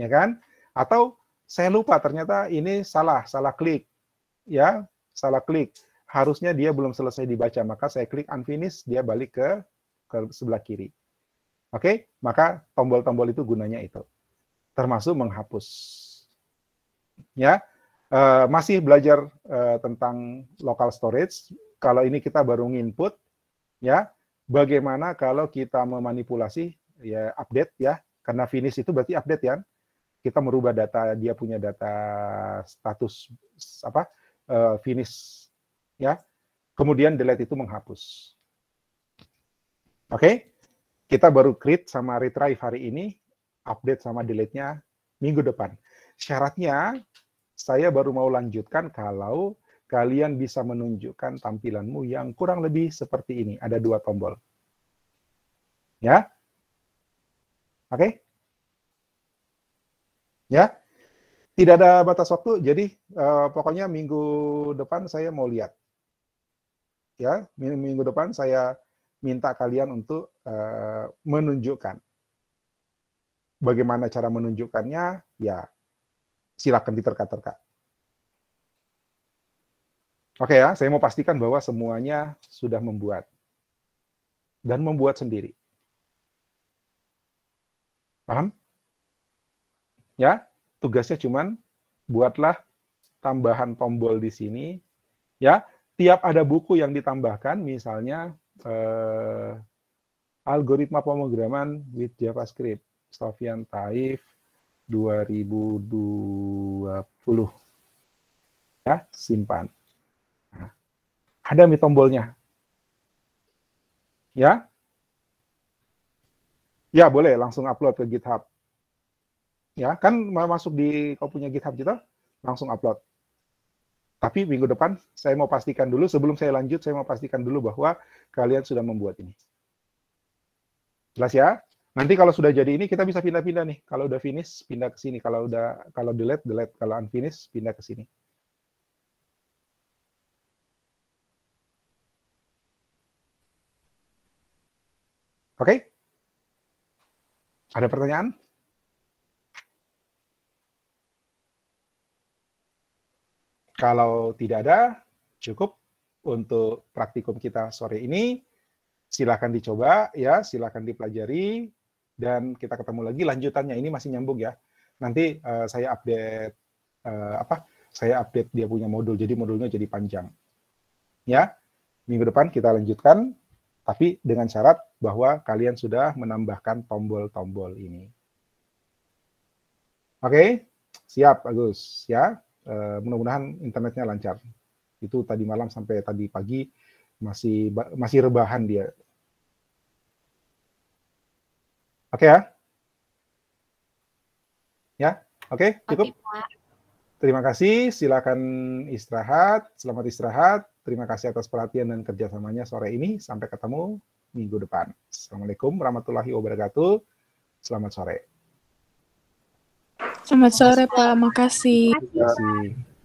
ya kan atau saya lupa ternyata ini salah salah klik ya salah klik harusnya dia belum selesai dibaca maka saya klik unfinished dia balik ke ke sebelah kiri. Oke, maka tombol-tombol itu gunanya itu. Termasuk menghapus. Ya, eh, masih belajar eh, tentang local storage. Kalau ini kita baru nginput, ya, bagaimana kalau kita memanipulasi, ya update ya, karena finish itu berarti update ya. Kita merubah data, dia punya data status apa eh, finish, ya. Kemudian delete itu menghapus. Oke, okay? kita baru create sama retrieve hari ini, update sama delete-nya minggu depan. Syaratnya, saya baru mau lanjutkan kalau kalian bisa menunjukkan tampilanmu yang kurang lebih seperti ini. Ada dua tombol. Ya? Oke? Okay? Ya? Tidak ada batas waktu, jadi uh, pokoknya minggu depan saya mau lihat. Ya, minggu depan saya minta kalian untuk eh, menunjukkan. Bagaimana cara menunjukkannya? Ya, silakan diterka-terka. Oke ya, saya mau pastikan bahwa semuanya sudah membuat. Dan membuat sendiri. Paham? Ya, tugasnya cuman buatlah tambahan tombol di sini. Ya, tiap ada buku yang ditambahkan, misalnya eh, algoritma pemrograman with JavaScript, Sofian Taif 2020. Ya, simpan. Nah, ada mi tombolnya. Ya. Ya, boleh langsung upload ke GitHub. Ya, kan masuk di kau punya GitHub kita, gitu, langsung upload. Tapi minggu depan saya mau pastikan dulu, sebelum saya lanjut, saya mau pastikan dulu bahwa kalian sudah membuat ini. Jelas ya? Nanti kalau sudah jadi ini, kita bisa pindah-pindah nih. Kalau udah finish, pindah ke sini. Kalau udah kalau delete, delete. Kalau unfinish, pindah ke sini. Oke? Okay? Ada pertanyaan? Kalau tidak ada, cukup untuk praktikum kita sore ini. Silakan dicoba ya, silakan dipelajari dan kita ketemu lagi lanjutannya ini masih nyambung ya. Nanti uh, saya update uh, apa? Saya update dia punya modul jadi modulnya jadi panjang. Ya. Minggu depan kita lanjutkan tapi dengan syarat bahwa kalian sudah menambahkan tombol-tombol ini. Oke, okay? siap Agus ya. Eh, mudah-mudahan internetnya lancar. Itu tadi malam sampai tadi pagi masih masih rebahan dia. Oke okay, ya? Ya, oke okay, cukup. Terima kasih, silakan istirahat, selamat istirahat. Terima kasih atas perhatian dan kerjasamanya sore ini. Sampai ketemu minggu depan. Assalamualaikum warahmatullahi wabarakatuh. Selamat sore. Selamat sore Pak, makasih. Terima